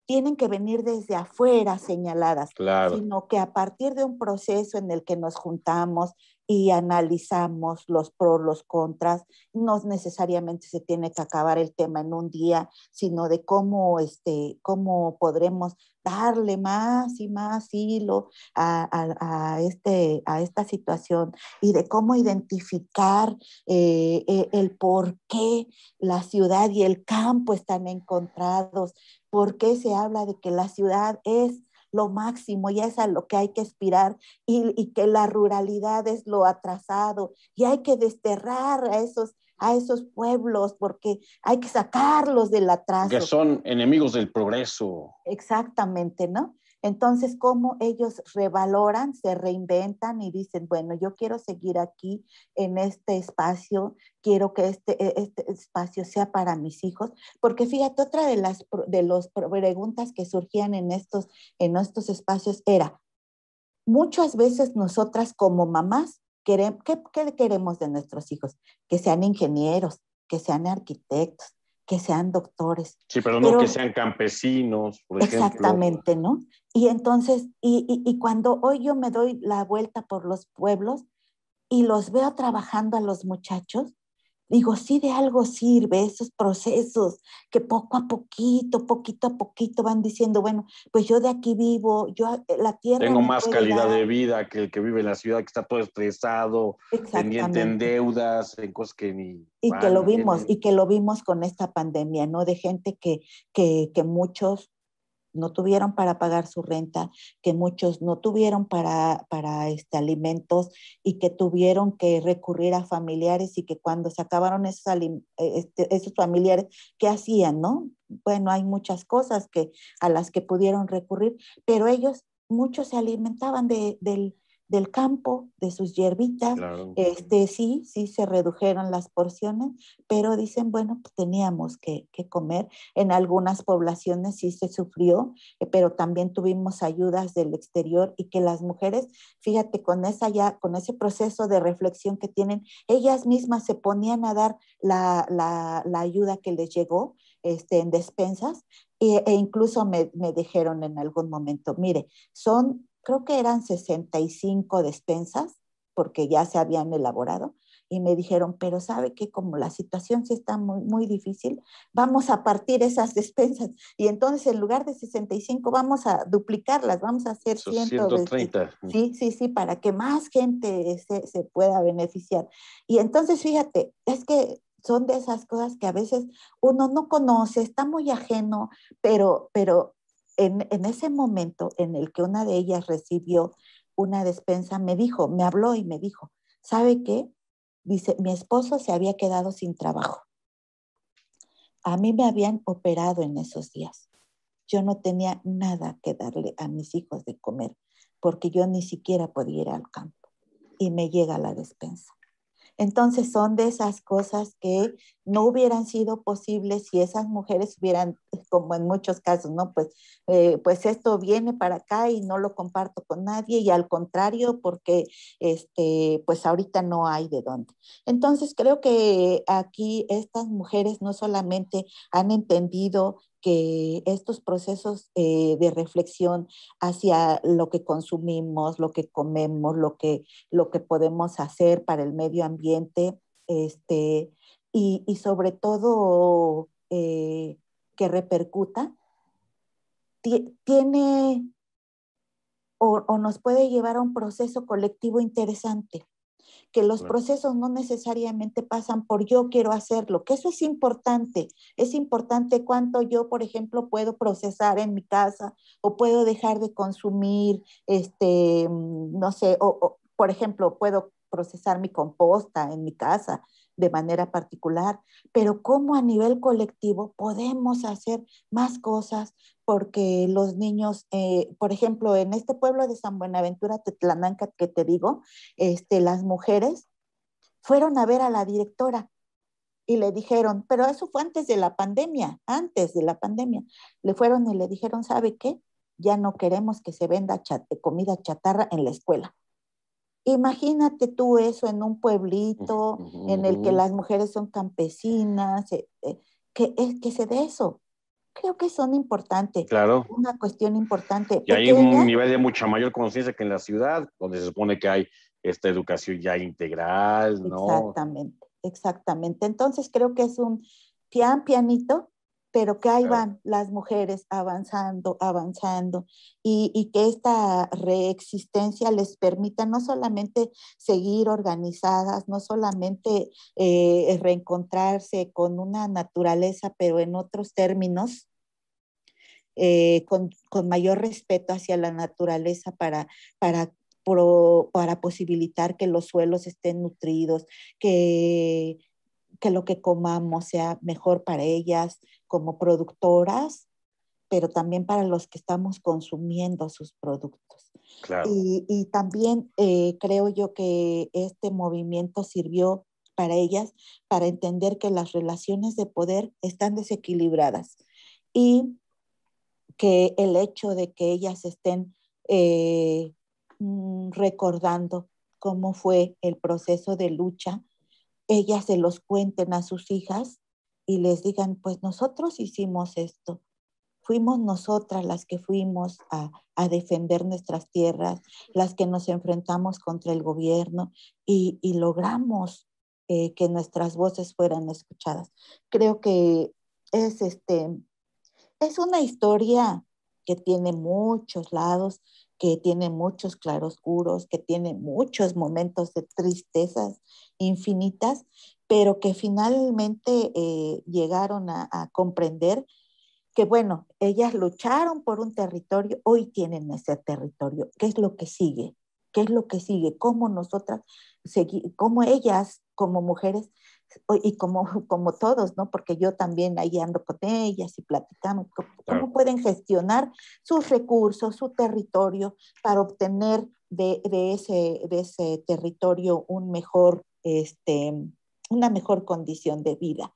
tienen que venir desde afuera señaladas, sino que a partir de un proceso en el que nos juntamos, y analizamos los pros, los contras. No necesariamente se tiene que acabar el tema en un día, sino de cómo, este, cómo podremos darle más y más hilo a, este, a esta situación y de cómo identificar eh, eh, el por qué la ciudad y el campo están encontrados, por qué se habla de que la ciudad es lo máximo y es a lo que hay que aspirar y, que la ruralidad es lo atrasado y hay que desterrar a esos a esos pueblos porque hay que sacarlos del atraso. Que son enemigos del progreso. Exactamente, ¿no? Entonces, cómo ellos revaloran, se reinventan y dicen, bueno, yo quiero seguir aquí en este espacio, quiero que este, e, este espacio sea para mis hijos, porque fíjate, otra de las de preguntas que surgían en estos, espacios era, muchas veces nosotras como mamás, ¿qué queremos de nuestros hijos? Que sean ingenieros, que sean arquitectos, que sean doctores. Sí, pero, no que sean campesinos, por Exactamente, ¿no? Y entonces, y, y, cuando hoy yo me doy la vuelta por los pueblos y los veo trabajando a los muchachos, Digo, sí de algo sirve esos procesos que poco a poquito, poquito a poquito van diciendo, bueno, pues yo de aquí vivo, yo eh, la tierra. Tengo más calidad de vida que el que vive en la ciudad, que está todo estresado, pendiente en deudas, en cosas que ni. Y que lo vimos, y que lo vimos con esta pandemia, ¿no? De gente que, que, que muchos no tuvieron para pagar su renta, que muchos no tuvieron para, para este, alimentos y que tuvieron que recurrir a familiares y que cuando se acabaron esos, e, este, familiares, ¿qué hacían, no? Bueno, hay muchas cosas que, a las que pudieron recurrir, pero ellos, muchos se alimentaban del del campo, de sus hierbitas. Este, sí, sí se redujeron las porciones, pero dicen, bueno, pues, teníamos que, comer. En algunas poblaciones sí se sufrió, eh, pero también tuvimos ayudas del exterior y que las mujeres, fíjate, con, esa ya, con ese proceso de reflexión que tienen, ellas mismas se ponían a dar la, ayuda que les llegó. Este, en despensas e, incluso me, me, dijeron en algún momento, mire, son creo que eran 65 despensas, porque ya se habían elaborado, y me dijeron, pero sabe que como la situación sí está muy, muy difícil, vamos a partir esas despensas. Y entonces en lugar de 65 vamos a duplicarlas, vamos a hacer 130. Sí, sí, sí, para que más gente se, se pueda beneficiar. Y entonces fíjate, es que son de esas cosas que a veces uno no conoce, está muy ajeno, pero, pero en, ese momento en el que una de ellas recibió una despensa, me dijo, me habló y me dijo, ¿sabe qué? Dice, mi esposo se había quedado sin trabajo. A mí me habían operado en esos días. Yo no tenía nada que darle a mis hijos de comer porque yo ni siquiera podía ir al campo. Y me llega la despensa. Entonces son de esas cosas que no hubieran sido posibles si esas mujeres hubieran, como en muchos casos, ¿no? Pues, eh, pues esto viene para acá y no lo comparto con nadie y al contrario porque este, pues ahorita no hay de dónde. Entonces creo que aquí estas mujeres no solamente han entendido que estos procesos eh, de reflexión hacia lo que consumimos, lo que comemos, lo que, podemos hacer para el medio ambiente, este, y, sobre todo eh, que repercuta, tiene o, nos puede llevar a un proceso colectivo interesante que los procesos no necesariamente pasan por yo quiero hacerlo, que eso es importante. Es importante cuánto yo, por ejemplo, puedo procesar en mi casa o puedo dejar de consumir, este, mm, no sé, o por ejemplo, puedo procesar mi composta en mi casa de manera particular, pero cómo a nivel colectivo podemos hacer más cosas, porque los niños, eh, por ejemplo, en este pueblo de San Buenaventura, Tetlananca, que te digo, este, las mujeres fueron a ver a la directora y le dijeron, pero eso fue antes de la pandemia, antes de la pandemia, le fueron y le dijeron, ¿sabe qué? Ya no queremos que se venda comida chatarra en la escuela. Imagínate tú eso en un pueblito en el que las mujeres son campesinas, eh, eh, que, es, que se dé eso creo que son importantes. Claro. Una cuestión importante. Y hay un nivel de mucha mayor conciencia que en la ciudad, donde se supone que hay esta educación ya integral, ¿no? Exactamente, exactamente. Entonces creo que es un pian pianito pero que ahí van las mujeres avanzando, avanzando, y, que esta reexistencia les permita no solamente seguir organizadas, no solamente eh, reencontrarse con una naturaleza, pero en otros términos, eh, con, con, mayor respeto hacia la naturaleza para, para para posibilitar que los suelos estén nutridos, que que lo que comamos sea mejor para ellas como productoras, pero también para los que estamos consumiendo sus productos. Y, también eh, creo yo que este movimiento sirvió para ellas para entender que las relaciones de poder están desequilibradas y que el hecho de que ellas estén eh, mm, recordando cómo fue el proceso de lucha ellas se los cuenten a sus hijas y les digan, pues nosotros hicimos esto, fuimos nosotras las que fuimos a, defender nuestras tierras, las que nos enfrentamos contra el gobierno y, logramos eh, que nuestras voces fueran escuchadas. Creo que es, este, es una historia que tiene muchos lados que tiene muchos claroscuros, que tiene muchos momentos de tristezas infinitas, pero que finalmente eh, llegaron a, a comprender que bueno, ellas lucharon por un territorio, hoy tienen ese territorio. ¿Qué es lo que sigue? ¿Qué es lo que sigue? ¿Cómo nosotras, cómo ellas como mujeres y como, como todos, ¿no? Porque yo también ahí ando con ellas y platicamos cómo, pueden gestionar sus recursos, su territorio, para obtener de, de, ese, de ese territorio un mejor, este, una mejor condición de vida.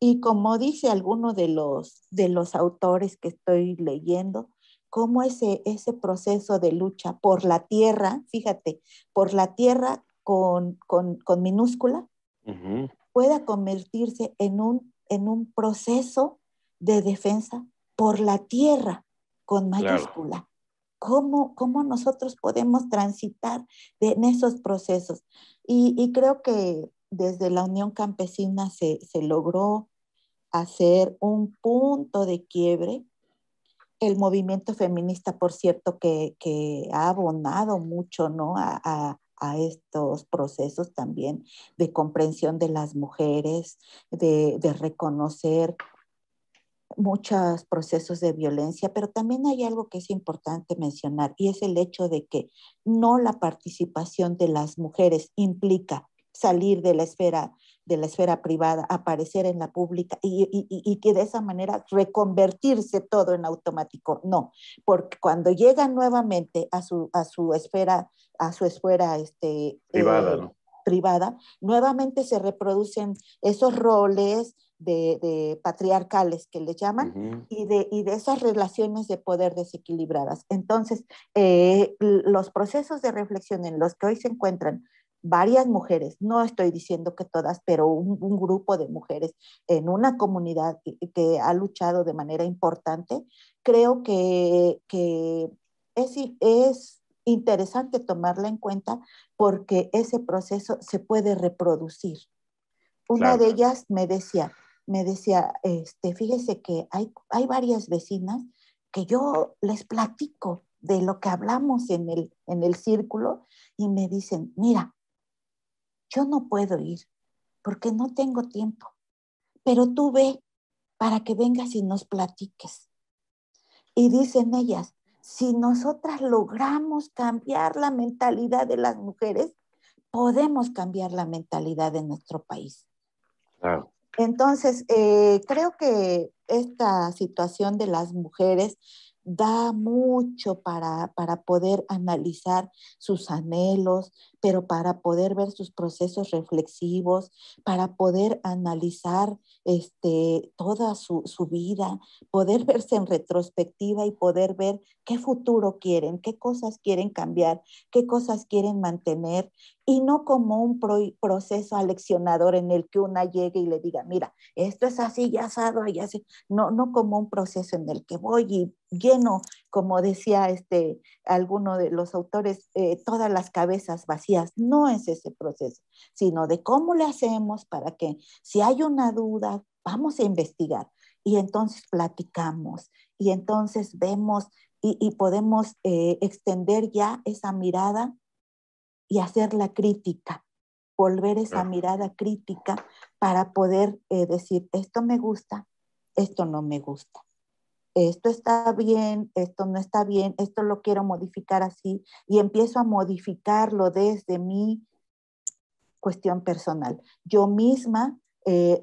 Y como dice alguno de los, de los autores que estoy leyendo, cómo ese, ese proceso de lucha por la tierra, fíjate, por la tierra con, con, con minúscula, pueda convertirse en un, en un proceso de defensa por la tierra con mayúscula. ¿Cómo, ¿Cómo, nosotros podemos transitar en esos procesos? Y, y, creo que desde la Unión Campesina se, se logró hacer un punto de quiebre el movimiento feminista, por cierto, que, que, ha abonado mucho ¿no? a, a estos procesos también de comprensión de las mujeres, de, reconocer muchos procesos de violencia, pero también hay algo que es importante mencionar y es el hecho de que no la participación de las mujeres implica salir de la esfera de la esfera privada, aparecer en la pública y, y, y, que de esa manera reconvertirse todo en automático. No, porque cuando llegan nuevamente a su, a su esfera, a su esfera este, privada, eh, privada, nuevamente se reproducen esos roles, de, patriarcales que le llaman y, de, y, de, esas relaciones de poder desequilibradas. Entonces, eh, los procesos de reflexión en los que hoy se encuentran varias mujeres, no estoy diciendo que todas, pero un, grupo de mujeres en una comunidad que, ha luchado de manera importante, creo que, que es, es interesante tomarla en cuenta porque ese proceso se puede reproducir. Una de ellas me decía, me decía, este, fíjese que hay, hay varias vecinas que yo les platico de lo que hablamos en el, en el círculo y me dicen, mira, yo no puedo ir porque no tengo tiempo, pero tú ve para que vengas y nos platiques. Y dicen ellas, si nosotras logramos cambiar la mentalidad de las mujeres, podemos cambiar la mentalidad de nuestro país. Entonces, eh, creo que esta situación de las mujeres da mucho para, para poder analizar sus anhelos, pero para poder ver sus procesos reflexivos, para poder analizar este, toda su, su, vida, poder verse en retrospectiva y poder ver qué futuro quieren, qué cosas quieren cambiar, qué cosas quieren mantener, y no como un proceso aleccionador en el que una llegue y le diga, mira, esto es así, ya asado, ya así, no, no como un proceso en el que voy y lleno como decía este, alguno de los autores, eh, todas las cabezas vacías. No es ese proceso, sino de cómo le hacemos para que si hay una duda, vamos a investigar y entonces platicamos y entonces vemos y, podemos eh, extender ya esa mirada y hacer la crítica, volver esa mirada crítica para poder eh, decir, esto me gusta, esto no me gusta esto está bien, esto no está bien, esto lo quiero modificar así y empiezo a modificarlo desde mi cuestión personal. Yo misma eh,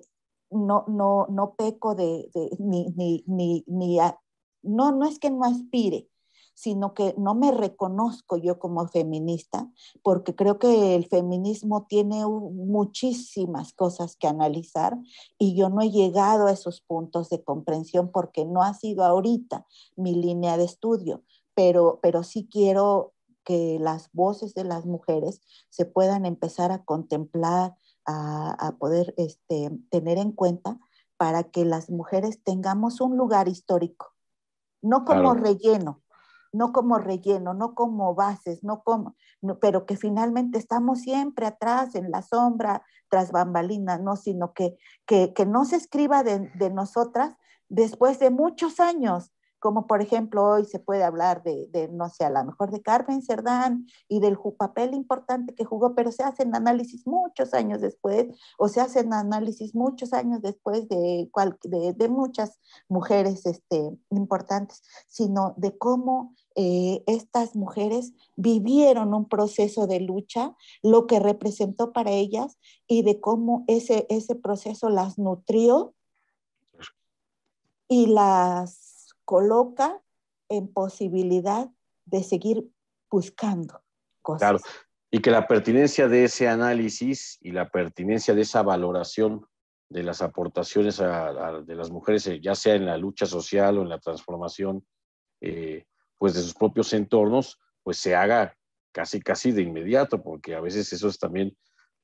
no, no, no peco de, ni, ni, ni, no, no es que no aspire, sino que no me reconozco yo como feminista, porque creo que el feminismo tiene muchísimas cosas que analizar y yo no he llegado a esos puntos de comprensión porque no ha sido ahorita mi línea de estudio, pero, pero sí quiero que las voces de las mujeres se puedan empezar a contemplar, a, poder este, tener en cuenta para que las mujeres tengamos un lugar histórico, no como relleno, no como relleno, no como bases, no como, pero que finalmente estamos siempre atrás, en la sombra, tras bambalinas, ¿no? Sino que, que, que no se escriba de, de nosotras después de muchos años, como por ejemplo hoy se puede hablar de, no sé, a lo mejor de Carmen Cerdán y del papel importante que jugó, pero se hacen análisis muchos años después, o se hacen análisis muchos años después de, de, muchas mujeres este, importantes, sino de cómo eh, estas mujeres vivieron un proceso de lucha, lo que representó para ellas y de cómo ese, ese proceso las nutrió y las coloca en posibilidad de seguir buscando cosas. Claro, y que la pertinencia de ese análisis y la pertinencia de esa valoración de las aportaciones de las mujeres, eh, ya sea en la lucha social o en la transformación eh, pues de sus propios entornos, pues se haga casi, casi de inmediato, porque a veces eso es también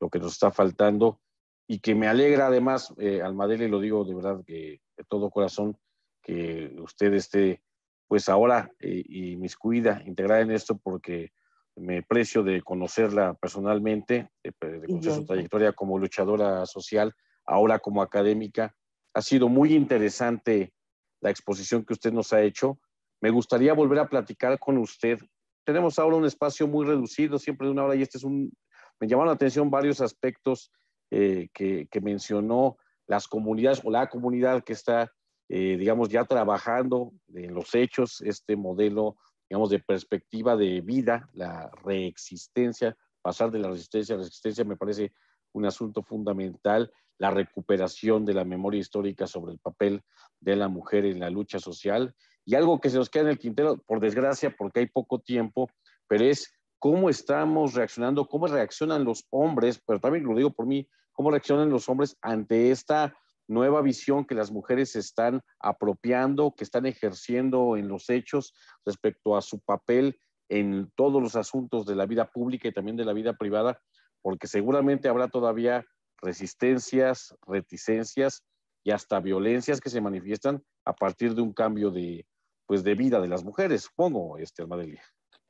lo que nos está faltando y que me alegra además, eh, Almadele, lo digo de verdad que de todo corazón, que usted esté, pues ahora, eh, y mis cuida, integrada en esto, porque me precio de conocerla personalmente, de, conocer su trayectoria como luchadora social, ahora como académica. Ha sido muy interesante la exposición que usted nos ha hecho. Me gustaría volver a platicar con usted. Tenemos ahora un espacio muy reducido, siempre de una hora, y este es un... Me llamaron la atención varios aspectos eh, que, que mencionó las comunidades o la comunidad que está eh, digamos, ya trabajando en los hechos este modelo, digamos, de perspectiva de vida, la reexistencia, pasar de la resistencia a la resistencia me parece un asunto fundamental, la recuperación de la memoria histórica sobre el papel de la mujer en la lucha social y algo que se nos queda en el quintero, por desgracia, porque hay poco tiempo, pero es cómo estamos reaccionando, cómo reaccionan los hombres, pero también lo digo por mí, cómo reaccionan los hombres ante esta nueva visión que las mujeres están apropiando, que están ejerciendo en los hechos respecto a su papel en todos los asuntos de la vida pública y también de la vida privada, porque seguramente habrá todavía resistencias, reticencias y hasta violencias que se manifiestan a partir de un cambio de, pues, de vida de las mujeres, supongo, este, día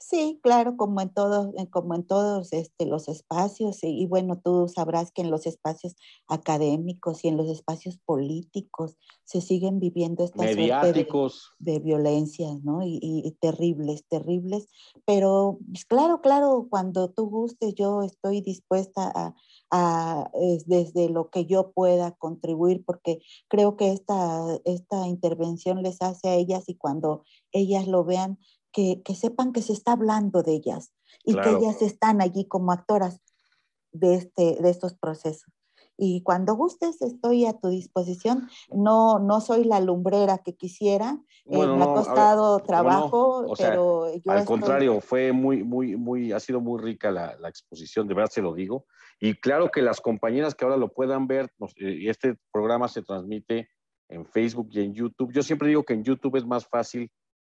Sí, claro, como en todos, eh, como en todos este, los espacios, y, bueno, tú sabrás que en los espacios académicos y en los espacios políticos se siguen viviendo estas situaciones de, violencia violencias, ¿no? Y, terribles, terribles. Pero pues, claro, claro, cuando tú gustes, yo estoy dispuesta a, desde lo que yo pueda contribuir, porque creo que esta intervención les hace a ellas y cuando ellas lo vean, que, sepan que se está hablando de ellas y que ellas están allí como actoras de, este, de estos procesos. Y cuando gustes, estoy a tu disposición. No, no soy la lumbrera que quisiera. Eh, me ha costado trabajo, pero yo al contrario, fue muy, muy, muy, ha sido muy rica la, la, exposición, de verdad se lo digo. Y claro que las compañeras que ahora lo puedan ver, eh, este programa se transmite en Facebook y en YouTube. Yo siempre digo que en YouTube es más fácil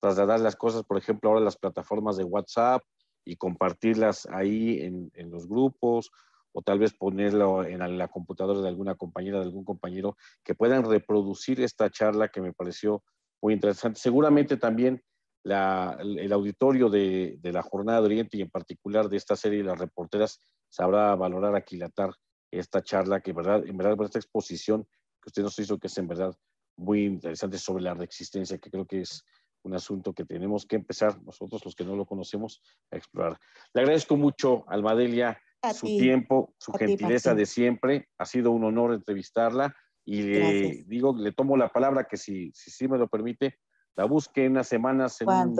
trasladar las cosas, por ejemplo, ahora las plataformas de WhatsApp y compartirlas ahí en, los grupos o tal vez ponerlo en la, computadora de alguna compañera, de algún compañero, que puedan reproducir esta charla que me pareció muy interesante. Seguramente también el auditorio de, la Jornada de Oriente y en particular de esta serie de las reporteras sabrá valorar, aquilatar esta charla que en verdad, en verdad, esta exposición que usted nos hizo, que es en verdad muy interesante sobre la resistencia, que creo que es un asunto que tenemos que empezar nosotros, los que no lo conocemos, a explorar. Le agradezco mucho, Almadelia, su tiempo, su gentileza de siempre. Ha sido un honor entrevistarla y le digo, le tomo la palabra que si, me lo permite, la busque en unas semanas, en un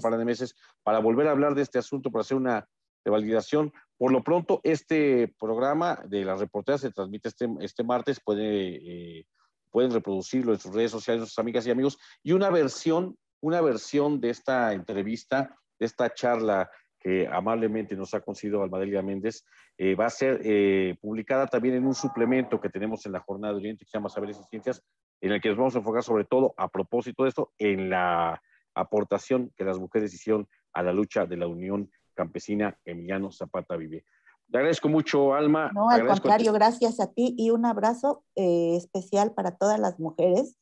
para de meses, para volver a hablar de este asunto, para hacer una validación. Por lo pronto, este programa de La Reportera se transmite este, este martes, puede eh, pueden reproducirlo en sus redes sociales, sus amigas y amigos, y una versión, una versión de esta entrevista, de esta charla que amablemente nos ha concedido Almadelia Méndez, eh, va a ser eh, publicada también en un suplemento que tenemos en la jornada de Oriente que se llama Saberes y Ciencias, en el que nos vamos a enfocar sobre todo a propósito de esto, en la aportación que las mujeres hicieron a la lucha de la Unión Campesina Emiliano Zapata Vive. Le agradezco mucho, Alma. No, al contrario, gracias a ti y un abrazo eh, especial para todas las mujeres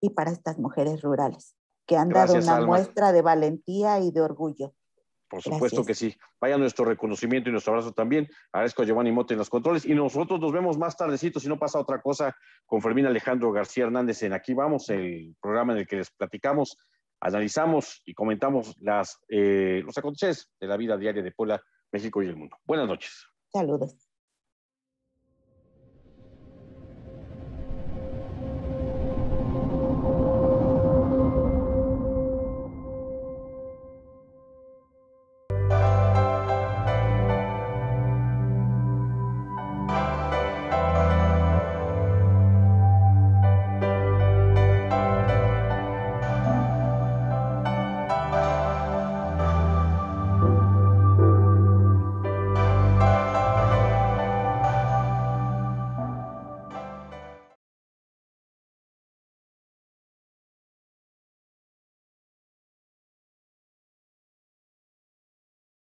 y para estas mujeres rurales que han dado una muestra de valentía y de orgullo. Por supuesto que sí. Vaya nuestro reconocimiento y nuestro abrazo también. Agradezco a Giovanni Mote en los controles. Y nosotros nos vemos más tardecito, si no pasa otra cosa, con Fermín Alejandro García Hernández en Aquí Vamos, el programa en el que les platicamos, analizamos y comentamos las, eh, los acontecimientos de la vida diaria de Puebla México y el mundo. Buenas noches. Saludos.